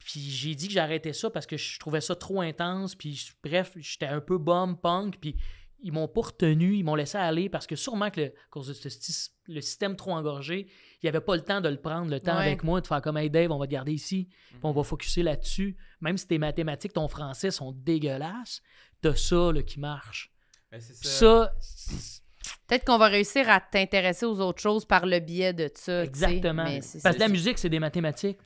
puis j'ai dit que j'arrêtais ça parce que je trouvais ça trop intense. Puis bref, j'étais un peu bum punk. Puis ils m'ont pas retenu, ils m'ont laissé aller parce que sûrement que le, à cause de système trop engorgé, il n'y avait pas le temps de le prendre, le temps avec moi, de faire comme Hey Dave, on va te garder ici, on va mhm. focuser là-dessus. Même si tes mathématiques, ton français sont dégueulasses, t'as ça là, qui marche. Ben, ça Peut-être qu'on va réussir à t'intéresser aux autres choses par le biais de ça. Exactement. Parce que la musique, c'est des mathématiques.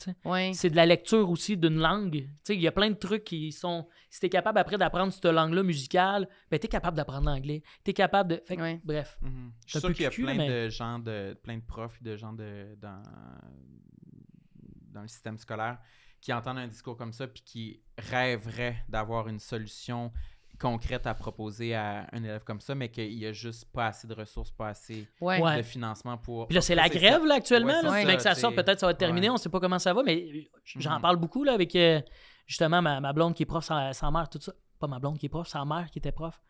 C'est de la lecture aussi d'une langue. Il y a plein de trucs qui sont. Si tu es capable après d'apprendre cette langue-là musicale, ben, tu es capable d'apprendre l'anglais. Tu es capable de. Bref. Mhm. Je suis sûr qu'il y a plein, de gens de, plein de profs, de gens dans, le système scolaire qui entendent un discours comme ça puis qui rêveraient d'avoir une solution concrète à proposer à un élève comme ça, mais qu'il n'y a juste pas assez de ressources, pas assez de financement pour. Puis là, c'est la grève là, actuellement. Ouais, que ça sort, peut-être ça va être terminé, on ne sait pas comment ça va, mais j'en mhm. parle beaucoup là, avec euh, justement ma, blonde qui est prof sa mère, tout ça. Pas ma blonde qui est prof, sa mère qui était prof.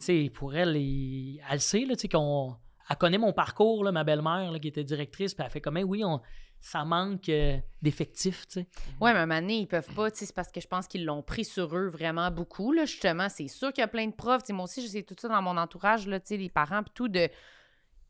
Tu sais, pour elle, elle sait là, tu sais, qu'on. Elle connaît mon parcours, là, ma belle-mère qui était directrice, puis elle fait comme eh oui, on ça manque euh, d'effectifs, tu sais. Oui, mais à un moment donné, ils peuvent pas, tu sais, c'est parce que je pense qu'ils l'ont pris sur eux vraiment beaucoup, là, justement. C'est sûr qu'il y a plein de profs, moi aussi, sais tout ça dans mon entourage, là, tu sais, les parents, puis tout, de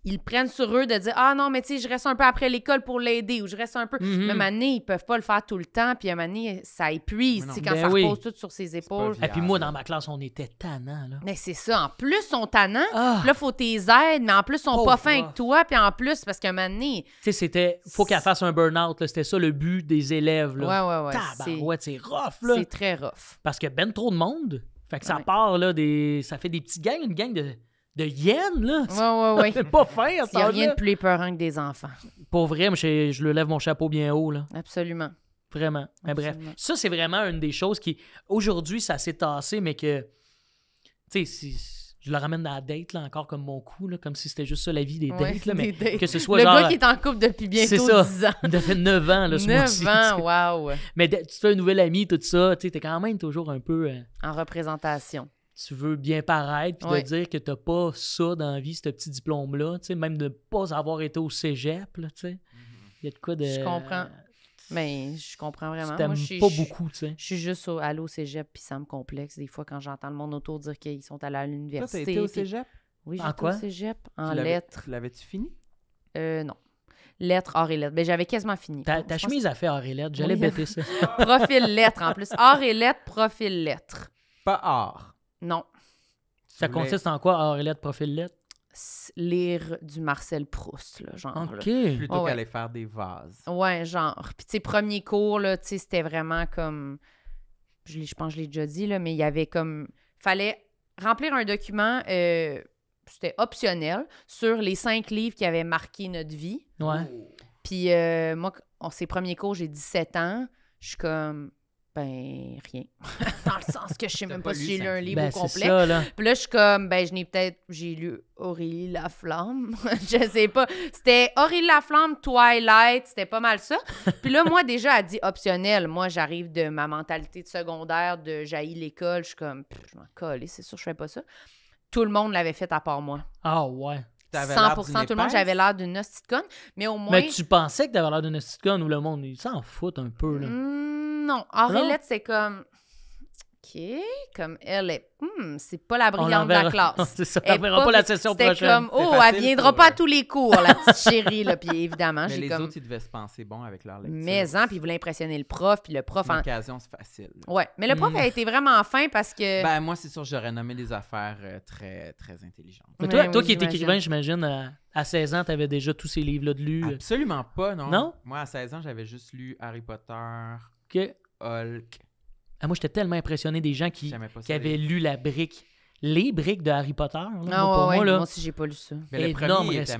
ils prennent sur eux de dire Ah non, mais tu sais, je reste un peu après l'école pour l'aider ou je reste un peu. Mhm. un Mais Mané, ils peuvent pas le faire tout le temps. Puis à un ça épuise sais, quand ben ça repose tout sur ses épaules. Et puis moi, dans ma classe, on était tannant, Là. Mais c'est ça. En plus, on tannant. Ah. Là, faut tes aides, mais en plus, on sont pas fin avec toi. Puis en plus, parce qu'à un Tu sais, c'était. Faut qu'elle fasse un burn-out. C'était ça le but des élèves. Là. Ouais, ouais, ouais. c'est rough. C'est très rough. Parce que ben trop de monde. Fait que ça part là, des. Ça fait des petits gangs, une gang de de yens, là. Ouais, ouais, ouais. (laughs) C'est pas fin ça. Il n'y a rien de plus épeurant que des enfants. Pour vrai, je, le lève mon chapeau bien haut, là. Absolument. Vraiment. Mais bref, ça, c'est vraiment une des choses qui, aujourd'hui, ça s'est tassé, mais que, tu sais, si je le ramène dans la date, là, encore comme mon coup, là, comme si c'était juste ça la vie des dates. là, mais dates. que ce soit Le gars qui est en couple depuis bientôt ça, 10 ans. Ça fait 9 ans, là, ce 9 ans, waouh! Mais tu fais un nouvel ami, tout ça, tu sais, es quand même toujours un peu. Euh, en représentation tu veux bien paraître, puis dire que t'as pas ça dans vie, ce petit diplôme-là, même de ne pas avoir été au cégep, là, tu mm-hmm. Il y a de quoi de... Je comprends. Mais je comprends vraiment. pas beaucoup, tu sais. Je suis juste au, au cégep, puis ça me complexe des fois quand j'entends le monde autour dire qu'ils sont allés à l'université. as été au cégep? Oui, j'étais au cégep, en lettres. L'avais-tu fini? Euh, non. Lettres, or et lettres. Mais ben, j'avais quasiment fini. Ta, chemise a fait or et lettres, j'allais bêter ça. (laughs) profil lettres, en plus. Or et lettres, profil lettres. Pas or. Non. Ça consiste en quoi, hors lettre, profil lettre? lire du Marcel Proust, là, genre. OK. Plutôt qu'aller faire des vases. Ouais, genre. Puis, tu sais, premier cours, là, tu sais, c'était vraiment comme. Je, pense que je l'ai déjà dit, là, mais il y avait comme. Fallait remplir un document, euh, c'était optionnel, sur les cinq livres qui avaient marqué notre vie. Ouais. Oh. Puis, euh, moi, ces premiers cours, j'ai 17 ans. Je suis comme ben, rien. (laughs) Dans le sens que je sais même pas, si j'ai lu un livre ben, complet. Puis là, je suis comme, ben, je n'ai peut-être, j'ai lu Aurélie flamme (laughs) je sais pas. C'était Aurélie flamme Twilight, c'était pas mal ça. Puis là, moi, déjà, elle dit optionnel. Moi, j'arrive de ma mentalité de secondaire, de jaillir l'école. Je suis comme, je m'en colle, c'est sûr, je fais pas ça. Tout le monde l'avait fait à part moi. Ah ouais. 100% tout le monde, j'avais l'air d'une osticone, mais au moins... Mais tu pensais que t'avais l'air d'une osticone ou le monde, s'en fout un peu, là. Mmh, non. non, relève, c'est comme... OK, comme elle est, hmm, c'est pas la brillante de la classe. (laughs) c'est ça, elle verra pas, la session prochaine. comme, oh, elle viendra pas à tous les cours, la petite chérie, là. Puis évidemment, j'ai comme. les autres, ils devaient se penser bon avec leur lecture. Mais, hein, puis ils voulaient impressionner le prof, puis le prof. L'occasion, c'est facile. Ouais, mais le prof mm. a été vraiment fin parce que. Ben, moi, c'est sûr, j'aurais nommé des affaires euh, très, très intelligentes. Mais toi, toi qui es écrivain, j'imagine, à, 16 ans, tu avais déjà tous ces livres-là de lu. Absolument pas, non. Non? Moi, à 16 ans, j'avais juste lu Harry Potter, okay. Hulk. Ah, moi, j'étais tellement impressionné des gens qui, qui avaient lu la brique les briques de Harry Potter. Non, ah moi, j'ai pas lu ça. Mais le premier était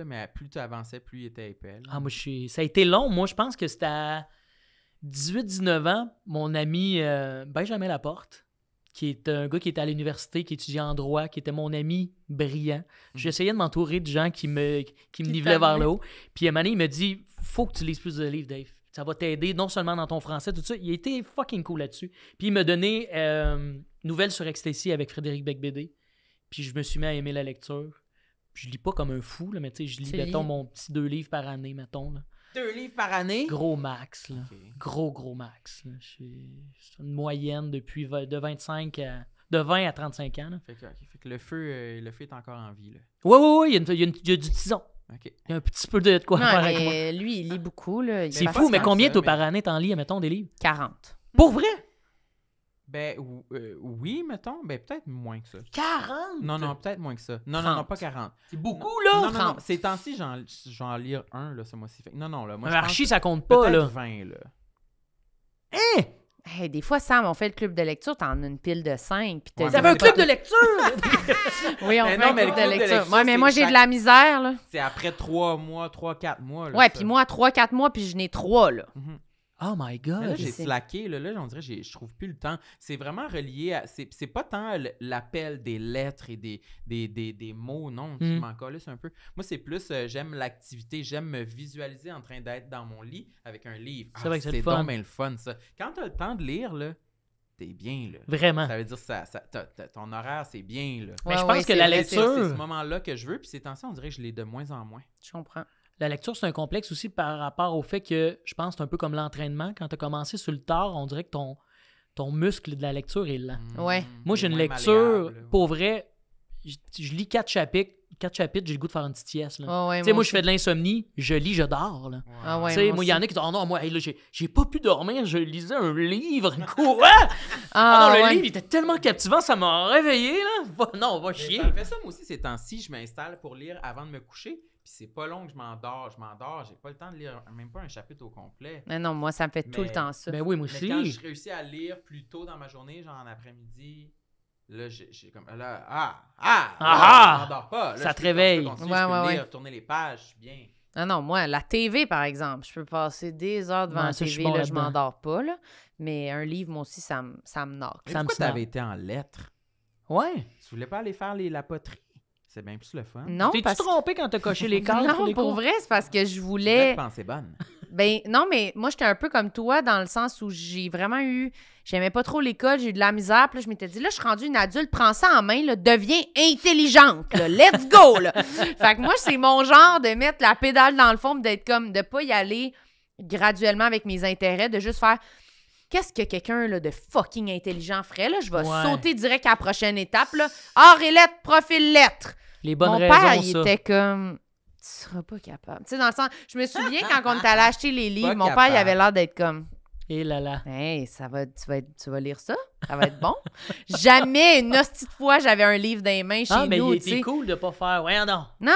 mais plus tu avançais, plus il était épais. Ah, moi, je ça a été long. Moi, je pense que c'était à 18-19 ans, mon ami euh, Benjamin Laporte, qui est un gars qui était à l'université, qui étudiait en droit, qui était mon ami brillant. Hmm. J'essayais de m'entourer de gens qui me, qui, nivelaient vers le haut. Puis à un moment il me dit « Faut que tu lises plus de livres, Dave. » Ça va t'aider non seulement dans ton français, tout ça. Il était fucking cool là-dessus. Puis il m'a donné euh, Nouvelle sur Ecstasy avec Frédéric Becbédé. Puis je me suis mis à aimer la lecture. je lis pas comme un fou, là, mais tu sais, je lis, mettons, mon petit deux livres par année, mettons. Là. Deux livres par année? Gros max, Gros, gros max. C'est une moyenne depuis de 25 de 20 à 35 ans. Fait, que, le, feu, euh, le feu est encore en vie. Là. Oui, oui, oui, il y a du tison. Il y a un petit peu de quoi non, faire Lui, il lit beaucoup. Là. C'est fou, mais combien de toi par année t'en lis, mettons, des livres? 40. Pour vrai? Ben euh, oui, mettons, ben peut-être moins que ça. 40? Non, non, peut-être moins que ça. Non, non, non, pas 40. C'est beaucoup, là? Non, non, ces temps-ci, j'en, lis un, là, ce mois-ci. Non, non, là, moi, Mais ça compte pas, là. 20, là. Hein? des fois, Sam, on fait le club de lecture, t'en as une pile de cinq. Puis ouais, un (laughs) club de lecture! oui, on fait un club, de, lecture. mais moi, j'ai de la misère. C'est après trois mois, trois, quatre mois. ouais, puis moi, trois, quatre mois, puis je n'ai trois. Là. Mhm. Oh my God! j'ai slacké. Là, là, on dirait que je trouve plus le temps. C'est vraiment relié à. C'est, c'est pas tant l'appel des lettres et des, des, mots, non. Je hmm. m'en un peu. Moi, c'est plus euh, j'aime l'activité, j'aime me visualiser en train d'être dans mon lit avec un livre. C'est vrai ah, que c'est, le fun. le fun, ça. Quand t'as le temps de lire, là, t'es bien. Là. Vraiment. Ça veut dire que ça, ton horaire, c'est bien. Là. je pense que la lecture. C'est, ce moment-là que je veux, puis c'est temps-ci, on dirait que je l'ai de moins en moins. Je comprends. La lecture, c'est un complexe aussi par rapport au fait que je pense c'est un peu comme l'entraînement. Quand tu as commencé sur le tard, on dirait que ton, ton muscle de la lecture est là. Hmm. ouais. Moi, j'ai une lecture, pour vrai, je, lis quatre chapitres. Quatre chapitres, j'ai le goût de faire une petite sieste. moi, je fais de l'insomnie, je lis, je dors. Là. Ah moi, il y en a qui disent Oh non, moi, j'ai pas pu dormir, je lisais un livre. Quoi (laughs) Ah, ah le livre, il était tellement captivant, ça m'a réveillé. Là. on non, va chier. Ça fait ça, moi aussi, ces temps-ci, je m'installe pour lire avant de me coucher. Puis c'est pas long que je m'endors, je m'endors, j'ai pas le temps de lire même pas un chapitre au complet. Mais non, moi, ça me fait tout le temps ça. mais ben oui, moi aussi. quand je réussis à lire plus tôt dans ma journée, genre en après-midi, là, j'ai comme. Là, ah, ah, ah, je ah! m'endors pas. ça te réveille. je peux tourner les pages, je suis bien. Non, non, moi, la TV, par exemple, je peux passer des heures devant la TV, je m'endors pas, là. Mais un livre, moi aussi, ça me ça me Mais ça tu t'avais été en lettres? Ouais. Tu voulais pas aller faire les, la poterie? C'est bien plus le fun. T'es-tu trompé quand t'as coché les (laughs) cases? non, pour, vrai, c'est parce que je voulais. Je bonne. (laughs) ben, non, mais moi, j'étais un peu comme toi dans le sens où j'ai vraiment eu. J'aimais pas trop l'école, j'ai eu de la misère. Puis là, je m'étais dit, là, je suis rendue une adulte, prends ça en main, là, deviens intelligente, let's go! Là. (laughs) fait que moi, c'est mon genre de mettre la pédale dans le fond, d'être comme, de pas y aller graduellement avec mes intérêts, de juste faire Qu'est-ce que quelqu'un de fucking intelligent ferait? Là? Je vais sauter direct à la prochaine étape. Là. Or et lettre, profil lettres. Les bonnes Mon père, il était comme tu seras pas capable. Tu sais, dans le sens, je me souviens quand on était (laughs) allé acheter les livres, mon père, il avait l'air d'être comme. Hé, eh là là. Hey, ça va, tu, vas être, tu vas lire ça? Ça va être bon? Jamais une hostie de fois, j'avais un livre dans les mains chez ah, mais mais il était cool de pas faire. Ouais, non. Non,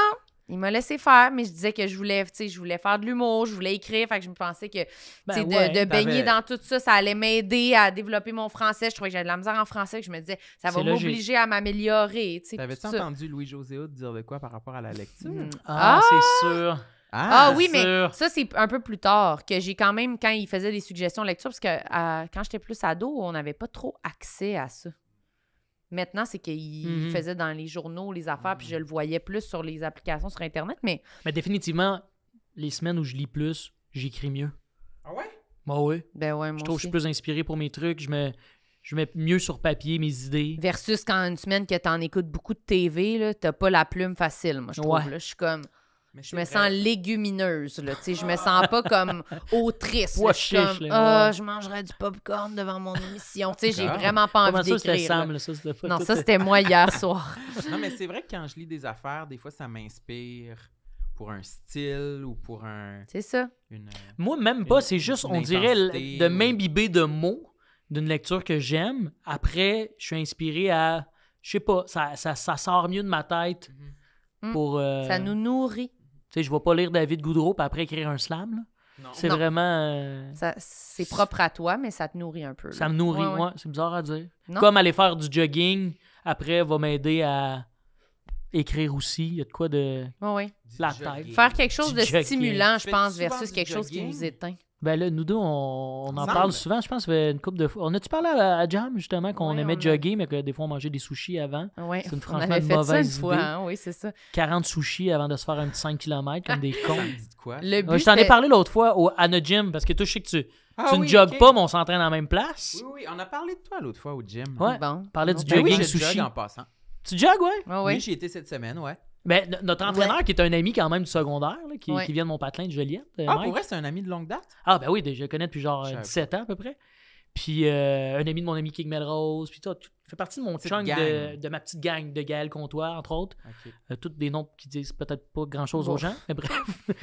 il m'a laissé faire, mais je disais que je voulais, je voulais faire de l'humour, je voulais écrire. Fait que je me pensais que ben de, baigner dans tout ça, ça allait m'aider à développer mon français. Je trouvais que j'avais de la misère en français. Que je me disais, ça va m'obliger à m'améliorer. T'avais-tu entendu Louis-José dire de quoi par rapport à la lecture? Hmm. Ah, ah! ah, ah! c'est sûr! Ah, oui, mais ça, c'est un peu plus tard que j'ai quand même, quand il faisait des suggestions de lecture, parce que euh, quand j'étais plus ado, on n'avait pas trop accès à ça. Maintenant, c'est qu'il mhm. faisait dans les journaux les affaires, puis je le voyais plus sur les applications sur Internet. Mais, mais définitivement, les semaines où je lis plus, j'écris mieux. Ah ouais? Bah ouais. Ben ouais, moi Je trouve que je suis plus inspiré pour mes trucs. Je me, je mets mieux sur papier mes idées. Versus quand une semaine que t'en écoutes beaucoup de TV, là, t'as pas la plume facile, moi, je trouve. je suis comme je me sens légumineuse, là, tu je me sens pas comme (laughs) autrice. je comme, ah, je mangerais du popcorn devant mon émission, tu sais, j'ai vraiment pas envie d'écrire. ça, non, ça, c'était moi hier soir. (laughs) non, mais c'est vrai que quand je lis des affaires, des fois, ça m'inspire pour un style ou pour un... C'est ça. moi, même pas, c'est juste, on dirait, de m'imbiber de mots d'une lecture que j'aime. Après, je suis inspirée à... Je sais pas, ça, sort mieux de ma tête. Mm-hmm. Mm. Pour, euh, Ça nous nourrit je ne vais pas lire David Goudreau puis après écrire un slam. C'est vraiment. Euh, c'est propre à toi, mais ça te nourrit un peu. Ça me nourrit, ouais, c'est bizarre à dire. Comme aller faire du jogging, après, va m'aider à écrire aussi. Il y a de quoi de. Ouais, la Faire quelque chose de stimulant, je, pense, versus quelque chose qui nous éteint. Ben là, nous deux, on, en parle souvent. Je pense une couple de fois. On a-tu parlé à, Jam, justement, qu'on aimait jogger, mais que des fois, on mangeait des sushis avant? c'est une, franchement mauvaise idée. Hein, oui, c'est ça. 40 sushis avant de se faire un petit 5 km comme des (laughs) cons. quoi? Le je t'en ai parlé l'autre fois au, à notre gym, parce que toi, je sais que tu, ah tu ne jogues pas, mais on s'entraîne dans la même place. Oui, oui, on a parlé de toi l'autre fois au gym. Ouais, bon, on du ben jogging oui, sushi. en passant. Tu jogues, ah ouais? oui, oui j'y étais cette semaine, ouais. Mais ben, notre entraîneur, qui est un ami quand même du secondaire, qui, vient de mon patelin de Joliette. Euh, ah, pour vrai, c'est un ami de longue date? Ah, ben oui, je le connais depuis genre 17 euh, ans à peu près. Puis euh, un ami de mon ami King Melrose, puis toi, tu fais partie de mon chunk de, ma petite gang de Gaël Comtois, entre autres. toutes des noms qui disent peut-être pas grand-chose aux gens, mais bref.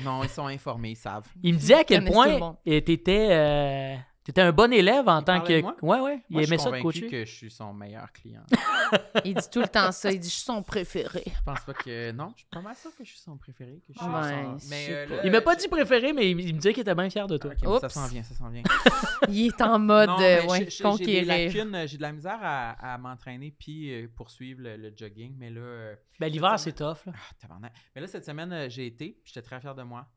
non, ils sont informés, ils savent. Il me disait à quel point tu étais T'étais un bon élève en tant que. Ouais, ouais. il aimait je ça de que je suis son meilleur client. (laughs) il dit tout le temps ça. Il dit je suis son préféré. Je pense pas que. Non, je suis pas mal sûr que je suis son préféré. Que je Mais, euh, il m'a pas dit préféré, mais il, me disait qu'il était bien fier de toi. Ah, ça s'en vient, ça s'en vient. (laughs) il est en mode non, euh, ouais, conquérir. Euh, j'ai de la misère à, m'entraîner puis poursuivre le, jogging. Mais là. Ben, l'hiver, c'est tough. Là. Ah, mais là, cette semaine, j'ai été. J'étais très fier de moi.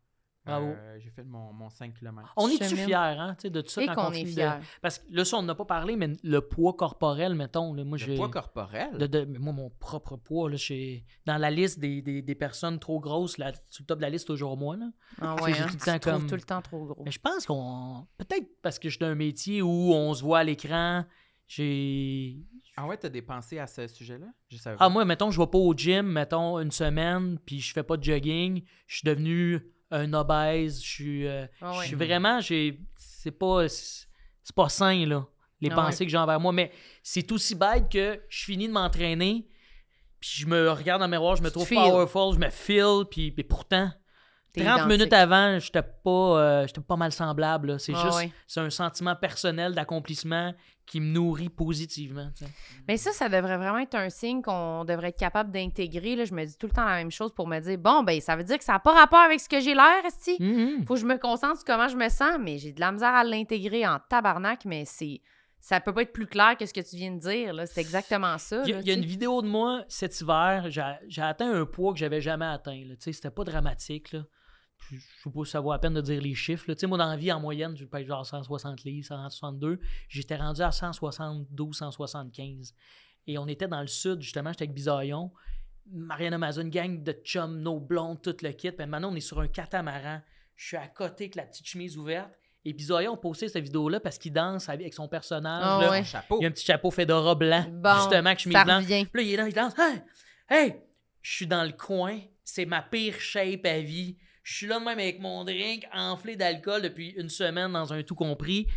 Euh, j'ai fait mon, 5 km. On est-tu fiers hein, de tout ça? Et qu'on est fiers. Parce que là, ça, on n'a pas parlé, mais le poids corporel, mettons. moi, le poids corporel? moi, mon propre poids, là, dans la liste des, personnes trop grosses, là, sur le top de la liste, toujours moi. Là. Ah ouais, hein? tout, le temps tout le temps trop gros. Mais je pense qu'on... Peut-être parce que je suis un métier où on se voit à l'écran, j'ai... Ah ouais, t'as des pensées à ce sujet-là? Ah moi, mettons, je vais pas au gym, mettons, une semaine, puis je fais pas de jogging. Je suis devenu un obèse, je suis, euh, ah je suis vraiment, j'ai, c'est pas, c'est pas sain là, les ah pensées que j'ai envers moi. Mais c'est aussi bête que je finis de m'entraîner, puis je me regarde dans le miroir, je me trouve powerful, je me feel, puis, puis pourtant, 30 minutes avant, j'étais pas, euh, pas mal semblable. C'est ah juste c'est un sentiment personnel d'accomplissement qui me nourrit positivement. Mais ça, ça devrait vraiment être un signe qu'on devrait être capable d'intégrer. Je me dis tout le temps la même chose pour me dire bon, ben ça veut dire que ça n'a pas rapport avec ce que j'ai l'air, Esti. Mm-hmm. Faut que je me concentre sur comment je me sens, mais j'ai de la misère à l'intégrer en tabarnak, mais c'est. Ça peut pas être plus clair que ce que tu viens de dire. C'est exactement ça. Il y a, une vidéo de moi cet hiver. J'ai atteint un poids que j'avais jamais atteint. C'était pas dramatique je suppose que ça vaut à peine de dire les chiffres. Tu sais, moi, dans la vie, en moyenne, je paye genre 160 livres, 162. J'étais rendu à 172, 175. Et on était dans le sud, justement, j'étais avec Bisaillon. Marianne Amazon, gang de chum, nos blondes, tout le kit. Puis maintenant, on est sur un catamaran. Je suis à côté avec la petite chemise ouverte. Et Bisaillon a posté cette vidéo-là parce qu'il danse avec son personnage. Ah il a un petit chapeau Fedora blanc, justement, que je suis Revient. Puis là, il est là, il danse. Hey, hey, je suis dans le coin. C'est ma pire shape à vie. Je suis là même avec mon drink enflé d'alcool depuis une semaine dans un tout compris.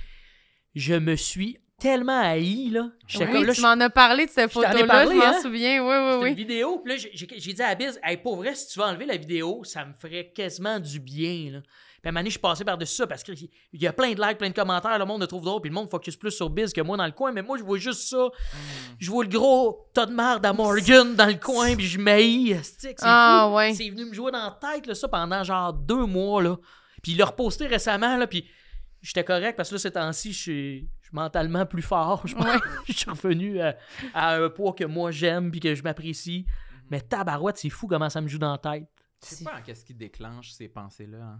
Je me suis tellement haï, là. oui, tu m'en as parlé de cette photo-là, je m'en hein? souviens, oui, oui, oui. une vidéo, puis là, j'ai dit à Biz, hey, pour si tu veux enlever la vidéo, ça me ferait quasiment du bien, là. Puis à je suis passé par-dessus ça parce qu'il y a plein de likes, plein de commentaires. Le monde le trouve drôle. Puis le monde focus plus sur Biz que moi dans le coin. Mais moi, je vois juste ça. Hmm. Je vois le gros tas de merde à Morgan dans le coin. Puis je m'haïs. C'est ah, ouais. C'est venu me jouer dans la tête ça pendant genre deux mois. Là. Puis il l'a reposté récemment. Là, puis j'étais correct parce que là, ces temps-ci, je suis mentalement plus fort. Je, (laughs) suis revenu euh, à, un poids que moi j'aime puis que je m'apprécie. Mhm. Mais tabarouette, c'est fou comment ça me joue dans la tête. Je sais pas qu'est-ce qui déclenche ces pensées-là. Hein?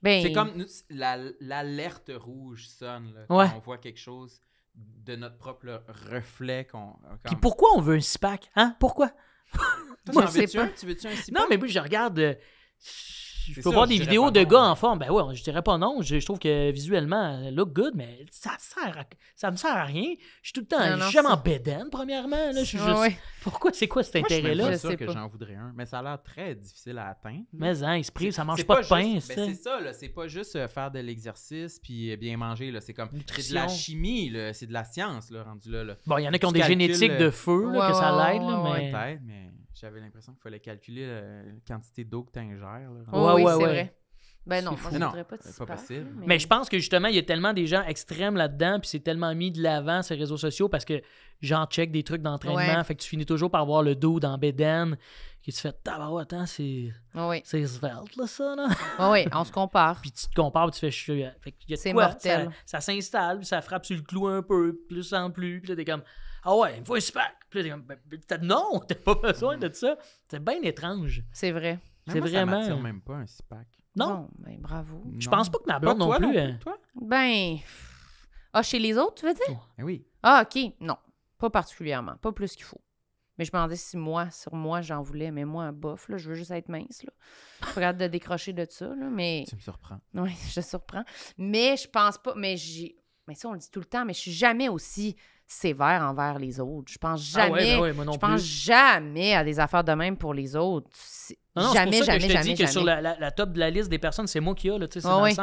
Ben c'est comme la, l'alerte rouge sonne. Là, on voit quelque chose de notre propre reflet. Qu'on, pourquoi on veut un SPAC? Hein? Pourquoi? (laughs) Moi, je Tu veux-tu un SPAC? Non, mais moi, je regarde. Euh, je peux voir des vidéos de gars en forme. Ben ouais, je dirais pas non. Je, trouve que visuellement, look good, mais ça sert ça me sert à rien. Je suis tout le temps jamais en bédaine, premièrement. Là. Pourquoi c'est quoi cet intérêt-là? Je suis sûr que j'en voudrais un, mais ça a l'air très difficile à atteindre. Mais hein, esprit, ça mange pas, de pain. Ben, c'est ça, c'est pas juste euh, faire de l'exercice puis euh, bien manger. C'est comme de la chimie, c'est de la science, rendu là. Bon, il y en a qui ont des génétiques euh, de feu, que ça l'aide, mais. J'avais l'impression qu'il fallait calculer la quantité d'eau que tu ingères. oui, c'est vrai. Ben non, moi, je pas pas possible. Mais... je pense que justement, il y a tellement des gens extrêmes là-dedans, puis c'est tellement mis de l'avant ces réseaux sociaux parce que j'en check des trucs d'entraînement, fait que tu finis toujours par voir le dos dans Beden, que tu fais tabac, attends, hein, c'est. Oui. C'est svelte, là, ça, là. Oui, on se compare. (laughs) puis tu te compares, puis tu fais chier. Euh, fait que mortel. Ça, s'installe, puis ça frappe sur le clou un peu, plus en plus, puis là, t'es comme. Ah ouais, il me faut un six non, (laughs) t'as pas besoin de ça. C'est bien étrange. C'est vrai. C'est vraiment. Ça même pas un six Non. mais ben, bravo. Je pense pas que ma blonde non, hein. plus. toi? Ben. Ah, chez les autres, tu veux dire? Eh oui. Ah, OK. Non. Pas particulièrement. Pas plus qu'il faut. Mais je me demandais si moi, sur moi, j'en voulais. Mais moi, bof, là, je veux juste être mince. Là. Je regarde de décrocher de ça. Là, mais... Tu me surprends. Oui, (laughs) je te surprends. Mais je pense pas. Mais j'ai. Mais ça, on le dit tout le temps, mais je suis jamais aussi sévère envers les autres. Je pense ah ben jamais, je pense jamais à des affaires de même pour les autres. Jamais, jamais, pour ça que je te dis que sur la, top de la liste des personnes, c'est moi qui a là, tu ah le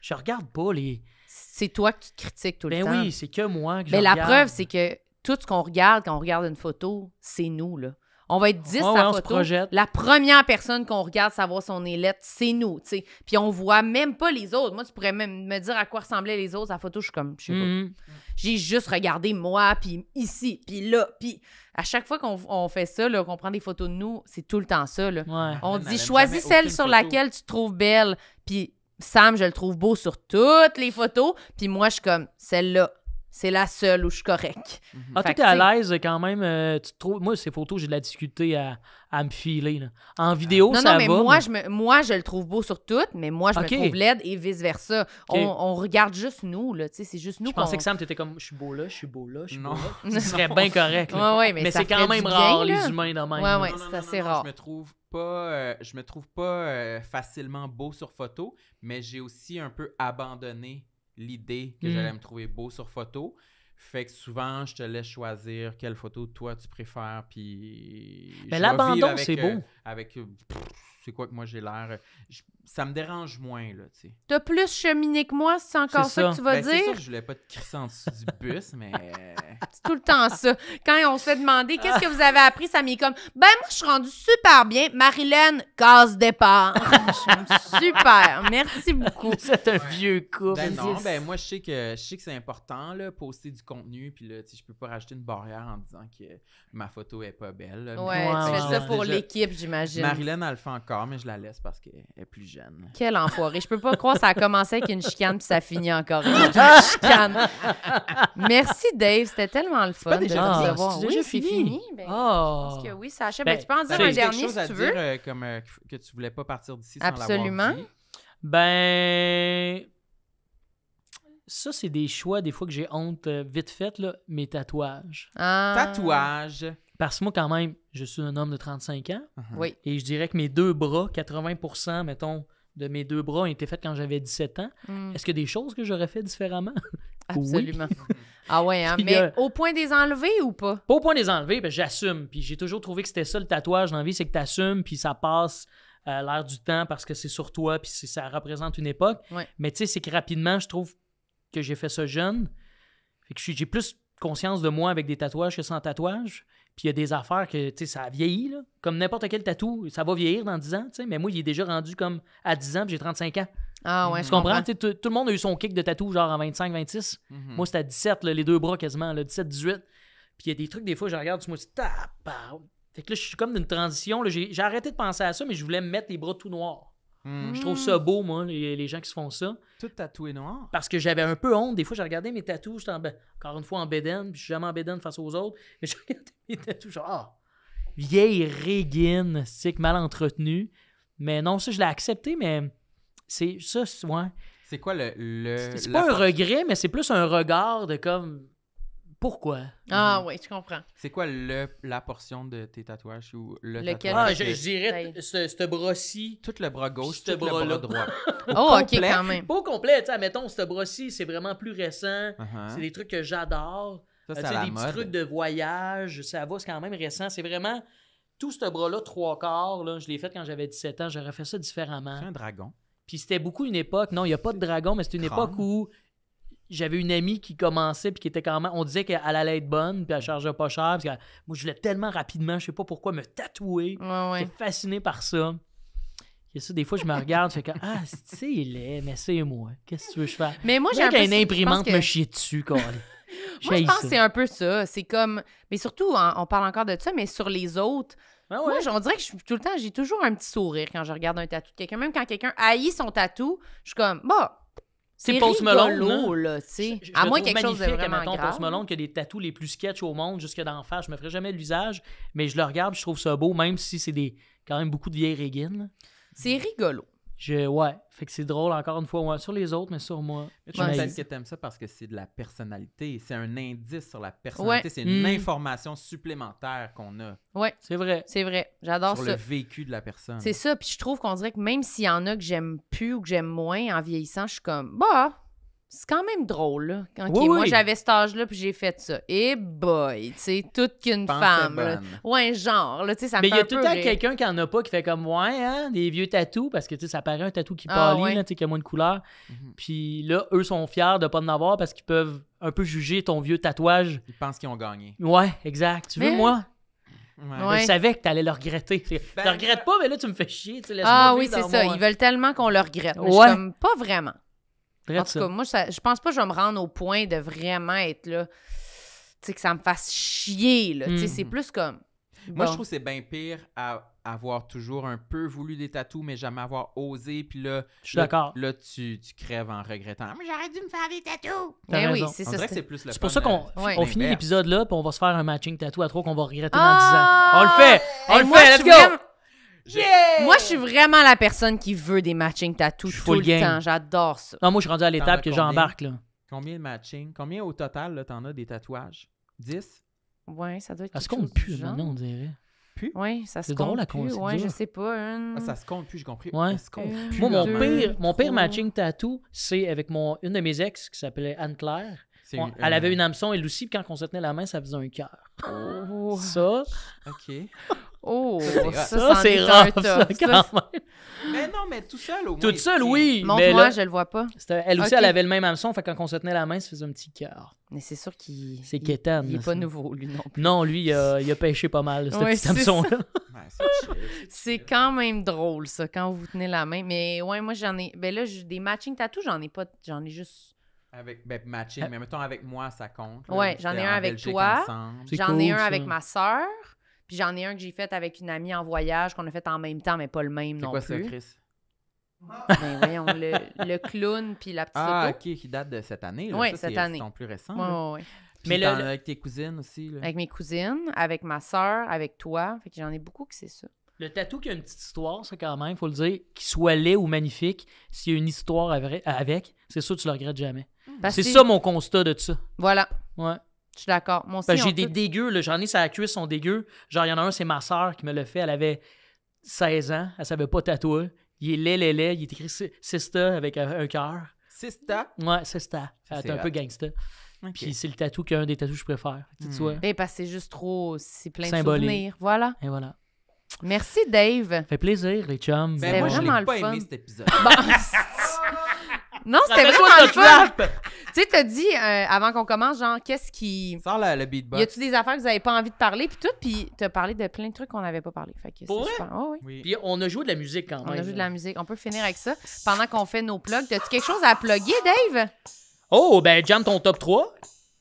je regarde pas les. C'est toi qui critiques tout le ben temps. Ben oui, c'est que moi que je Mais la preuve, c'est que tout ce qu'on regarde quand on regarde une photo, c'est nous là. On va être 10 à photo. La première personne qu'on regarde savoir son élève, c'est nous, Puis on voit même pas les autres. Moi, tu pourrais même me dire à quoi ressemblaient les autres. À la photo, je suis comme, je sais pas. Mhm. J'ai juste regardé moi, puis ici, puis là, puis... À chaque fois qu'on fait ça, qu'on prend des photos de nous, c'est tout le temps ça. Ah, on dit choisis celle sur laquelle tu te trouves belle. Puis Sam, je le trouve beau sur toutes les photos. Puis moi, je suis comme celle-là. C'est la seule où je suis correcte. Mm -hmm. Ah, tu t'es à l'aise quand même. Euh, tu trouves... Moi, ces photos, j'ai de la difficulté à, à me filer. Là. En vidéo, euh... non, ça non, mais va. Moi, mais... Je me... moi, je le trouve beau sur toutes, mais moi, je me trouve laide et vice-versa. On... On, regarde juste nous. là. tu sais C'est juste nous. Je pensais que Sam, étais comme je suis beau là, je suis beau là, je suis beau là. Ce (laughs) serait bien correct. mais, c'est quand même rare, les humains, dans même. Ouais, ouais, c'est assez rare. Je me trouve pas, euh, je me trouve pas euh, facilement beau sur photo, mais j'ai aussi un peu abandonné l'idée que mm. j'allais me trouver beau sur photo. Fait que souvent, je te laisse choisir quelle photo toi tu préfères. Puis. Mais ben, l'abandon, c'est beau. Euh, avec. Euh, c'est quoi que moi j'ai l'air. Euh, ça me dérange moins, là, tu sais. T'as plus cheminé que moi, c'est encore ça. que tu vas ben, dire? C'est sûr, je voulais pas te crisser en dessous du bus, (laughs) mais. Euh, c'est tout le temps ça. Quand on se fait demander qu'est-ce que vous avez appris, ça m'est comme. Ben, moi, je suis rendue super bien. Marilyn, casse départ. (laughs) super. Merci beaucoup. (laughs) C'est un vieux couple. Ben non, ben moi, je sais que, je sais que c'est important, là, poster du contenu, puis là, tu je peux pas rajouter une barrière en disant que ma photo est pas belle. ouais, tu fais ça pour l'équipe, j'imagine. Marilyn, elle le fait encore, mais je la laisse parce qu'elle est plus jeune. Quelle enfoirée. Je peux pas croire que ça a commencé avec une chicane puis ça finit encore une (laughs) chicane. Merci, Dave. C'était tellement le fun pas déjà de te recevoir. Oui, c'est fini. Parce ben, oh. que oui, ça ben, ben, tu peux en dire un dernier si tu veux. Dire, euh, comme, euh, que tu voulais pas partir d'ici sans Absolument. Ben ça, c'est des choix, des fois, que j'ai honte euh, vite fait, là, mes tatouages. Ah. Tatouages. Parce que moi, quand même, je suis un homme de 35 ans. Uh-huh. oui. Et je dirais que mes deux bras, 80 mettons, de mes deux bras ont été faits quand j'avais 17 ans. Hmm. Est-ce que des choses que j'aurais fait différemment? (laughs) Absolument. (laughs) Ah ouais, hein, mais euh, au point des enlever ou pas? Pas au point les enlever, ben, j'assume. Puis j'ai toujours trouvé que c'était ça le tatouage dans la vie, c'est que assumes, puis ça passe à euh, l'air du temps parce que c'est sur toi, puis ça représente une époque. Mais tu sais, c'est que rapidement, je trouve que j'ai fait ça jeune. Fait que j'ai plus conscience de moi avec des tatouages que sans tatouage il y a des affaires que, tu sais, ça vieillit, là. Comme n'importe quel tatou, ça va vieillir dans 10 ans, Mais moi, il est déjà rendu comme à 10 ans, puis j'ai 35 ans. Ah ouais, Tu comprends? Tout le monde a eu son kick de tatou, genre en 25, 26. Mhm. Moi, c'était à 17, les deux bras quasiment, 17, 18. Puis il y a des trucs, des fois, je regarde, me dis, Fait que là, je suis comme d'une transition. J'ai arrêté de penser à ça, mais je voulais mettre les bras tout noirs. Je trouve hmm. ça beau, moi, les, gens qui se font ça. Tout tatoué noir. Parce que j'avais un peu honte. Des fois, j'ai regardais mes tatoues, J'étais encore une fois en bédaine, puis je jamais en bédaine face aux autres. Mais (laughs) je regardais mes tatous, genre, ah, vieille régine, c'est mal entretenu Mais non, ça, je l'ai accepté, mais c'est ça, ouais. C'est quoi le. le c'est pas un regret, mais c'est plus un regard de comme pourquoi. Ah mhm. oui, je comprends. C'est quoi la portion de tes tatouages ou le Lequel? Ah, je, dirais ben. ce, ce bras-ci. Tout le bras gauche, tout, le bras droit. (laughs) oh, ok, quand même. Pas au complet, tu mettons, ce bras-ci, c'est vraiment plus récent. Uh-huh. C'est des trucs que j'adore. Ça, euh, c'est des petits trucs de voyage, ça va, c'est quand même récent. C'est vraiment tout ce bras-là, trois quarts, je l'ai fait quand j'avais 17 ans, j'aurais fait ça différemment. C'est un dragon. Puis c'était beaucoup une époque, non, il n'y a pas de dragon, mais c'est une époque où j'avais une amie qui commençait puis qui était quand même on disait qu'elle allait être bonne puis elle chargeait pas cher moi je voulais tellement rapidement je sais pas pourquoi me tatouer j'étais fasciné par ça des fois je me regarde je fais comme ah c'est laid mais c'est moi qu'est-ce que tu veux que je fasse mais moi j'ai un une imprimante dessus (laughs) moi je pense que c'est un peu ça c'est comme mais surtout on parle encore de ça mais sur les autres ben Moi, on dirait que tout le temps, j'ai toujours un petit sourire quand je regarde un tatou de quelqu'un. Même quand quelqu'un haït son tatou, je suis comme, bah, c'est Post Malone. Hein? Là. tu sais. À moi, quelque chose de vraiment grave. Post Malone qui a des tatous les plus sketch au monde jusque d'en face. Je me ferais jamais l'usage, mais je le regarde, je trouve ça beau, même si c'est des quand même beaucoup de vieilles régines. C'est rigolo. Je, ouais, fait que c'est drôle encore une fois, sur les autres, mais sur moi. Mais tu dis que t'aimes ça parce que c'est de la personnalité, c'est un indice sur la personnalité, c'est une mm. information supplémentaire qu'on a. Ouais, c'est vrai. C'est vrai, j'adore ça. Sur le vécu de la personne. C'est ça, puis je trouve qu'on dirait que même s'il y en a que j'aime plus ou que j'aime moins en vieillissant, je suis comme, bah, c'est quand même drôle, Quand Moi, j'avais cet âge-là, puis j'ai fait ça. Et eh boy, tu sais, toute qu'une femme. Ouais, genre, tu sais, ça me Mais il y a tout le temps quelqu'un qui en a pas, qui fait comme, ouais, hein, des vieux tatous, parce que, tu ça paraît un tatou qui ah, qui a moins de couleur. Mhm. Puis là, eux sont fiers de pas en avoir parce qu'ils peuvent un peu juger ton vieux tatouage. Ils pensent qu'ils ont gagné. Ouais, exact. Tu veux, moi, Je savais que allais le regretter. Tu ben, ne le regrette pas, mais là, tu me fais chier. Tu ah oui, c'est ça. Ils veulent tellement qu'on le regrette. ouais. je pas vraiment en tout cas, moi, je pense pas que je vais me rendre au point de vraiment être là. Tu sais, que ça me fasse chier, là. Tu sais, c'est mm. plus comme. Moi, je trouve que c'est bien pire à avoir toujours un peu voulu des tatous, mais jamais avoir osé. Puis là, je suis Là, tu, tu, crèves en regrettant. Mais j'aurais dû me faire des tatous. Ben oui, c'est ça. C'est plus C'est pour ça qu'on finit l'épisode là, puis on va se faire un matching tatou à trois qu'on va regretter dans 10 ans. Ah! On le fait! On le fait! Let's go! Moi, je suis vraiment la personne qui veut des matching tattoos tout le game. temps. J'adore ça. Non, moi, je suis rendu à l'étape que j'embarque. là. Combien de matching? Combien au total, t'en as des tatouages? 10? Ouais, ça doit être. Est-ce qu'on plus maintenant, on dirait? Plus? Oui, ça se compte. C'est drôle la Ouais, je sais pas. Ah, ça se compte plus, j'ai compris. Ouais. Ça se compte Moi, mon, pire, mon pire matching tattoo, c'est avec mon, une de mes ex qui s'appelait Anne-Claire. elle avait une hameçon, elle aussi, quand on se tenait la main, ça faisait un cœur. Oh. Ça. OK. Oh, ça, c'est rare, ça, quand même. Mais non, mais tout seul, au moins. Tout seul, oui. Montre-moi, je le vois pas. Elle aussi, elle avait le même hameçon, fait que quand on se tenait la main, ça faisait un petit cœur. Mais c'est sûr qu'il. C'est Kétan. Il n'est pas nouveau, lui, non plus. Non, lui, il a pêché pas mal, ce petit hameçon-là. (laughs) c'est quand même drôle, ça, quand vous tenez la main. Mais ouais, moi, j'en ai. Ben là, des matching tattoos, j'en ai pas. J'en ai juste. Avec ben, matching, ah. mais mettons avec moi, ça compte. ouais, j'en ai un avec toi. J'en ai un avec ma sœur. Puis j'en ai un que j'ai fait avec une amie en voyage qu'on a fait en même temps, mais pas le même non plus. C'est Chris? ben voyons, le, clown puis la petite Ah, ok, qui date de cette année. Oui, cette année. C'est plus récent. Oui, oui, oui. Mais là, avec tes cousines aussi. Avec mes cousines, avec ma soeur, avec toi. Fait que j'en ai beaucoup que c'est ça. Le tatou qui a une petite histoire, ça, quand même, faut le dire, qu'il soit laid ou magnifique, s'il y a une histoire avec, c'est ça que tu le regrettes jamais. C'est ça mon constat de ça. Voilà. Ouais. Je suis d'accord. Moi j'ai des peut... dégueux, J'en ai, ça la cuisse, son dégueux. Genre, il y en a un, c'est ma soeur qui me l'a fait. Elle avait 16 ans. Elle savait pas tatouer. Il est laid, laid, laid. Il est écrit Sista avec un, cœur. Sista? Ouais, Sista. C'est un peu gangsta. Puis c'est le tatou un des tatous que je préfère. Hmm. Eh, parce que c'est juste trop. C'est plein de souvenirs. Voilà. Et voilà. Merci, Dave. Fait plaisir, les chums. Ben, moi, vraiment pas aimé cet épisode. (laughs) (laughs) non, c'était vraiment le fun tu sais, t'as dit euh, avant qu'on commence, genre, qu'est-ce qui. Sors le, beatbox. Y a-tu des affaires que vous avez pas envie de parler, puis tout, puis t'as parlé de plein de trucs qu'on n'avait pas parlé. Fait que oh, Puis on a joué de la musique quand même. On a joué de la musique. On peut finir avec ça pendant qu'on fait nos plugs. T'as-tu quelque chose à plugger, Dave? Oh, ben, jam ton top 3.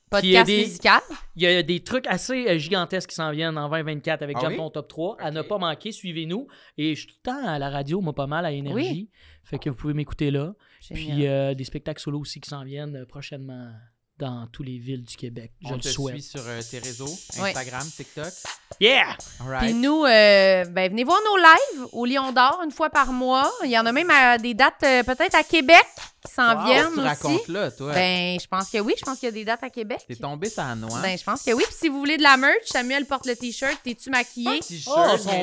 Podcast musical. Il y a des trucs assez euh, gigantesques qui s'en viennent en 2024 avec ah Jam ton Top 3. À ne pas manquer, suivez-nous. Et je suis tout le temps à la radio, moi, pas mal, à Énergie. Fait que vous pouvez m'écouter là. Puis a euh, des spectacles solo aussi qui s'en viennent euh, prochainement dans toutes les villes du Québec. Je On le te souhaite. sur euh, tes réseaux, Instagram, TikTok. Yeah! Et Puis nous, ben, venez voir nos lives au Lion d'Or une fois par mois. Il y en a même à des dates peut-être à Québec qui s'en viennent tu racontes là, toi. Ben, je pense que oui. Je pense qu'il y a des dates à Québec. T'es tombé ça la noix. Ben, je pense que oui. Puis si vous voulez de la merch, Samuel porte le T-shirt. T'es-tu maquillé? T-shirt, oh, c'est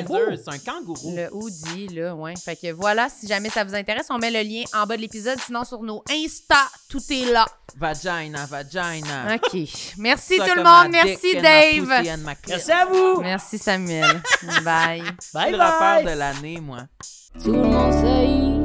un kangourou. Le hoodie, là, ouais. Fait que voilà, si jamais ça vous intéresse, on met le lien en bas de l'épisode. Sinon, sur nos Insta, tout est là. Vagina, vagina. OK. (laughs) Merci tout le monde. Merci, Dave. Merci à vous. Merci, Samuel. bye. Bye, le de l'année, moi. Tout le monde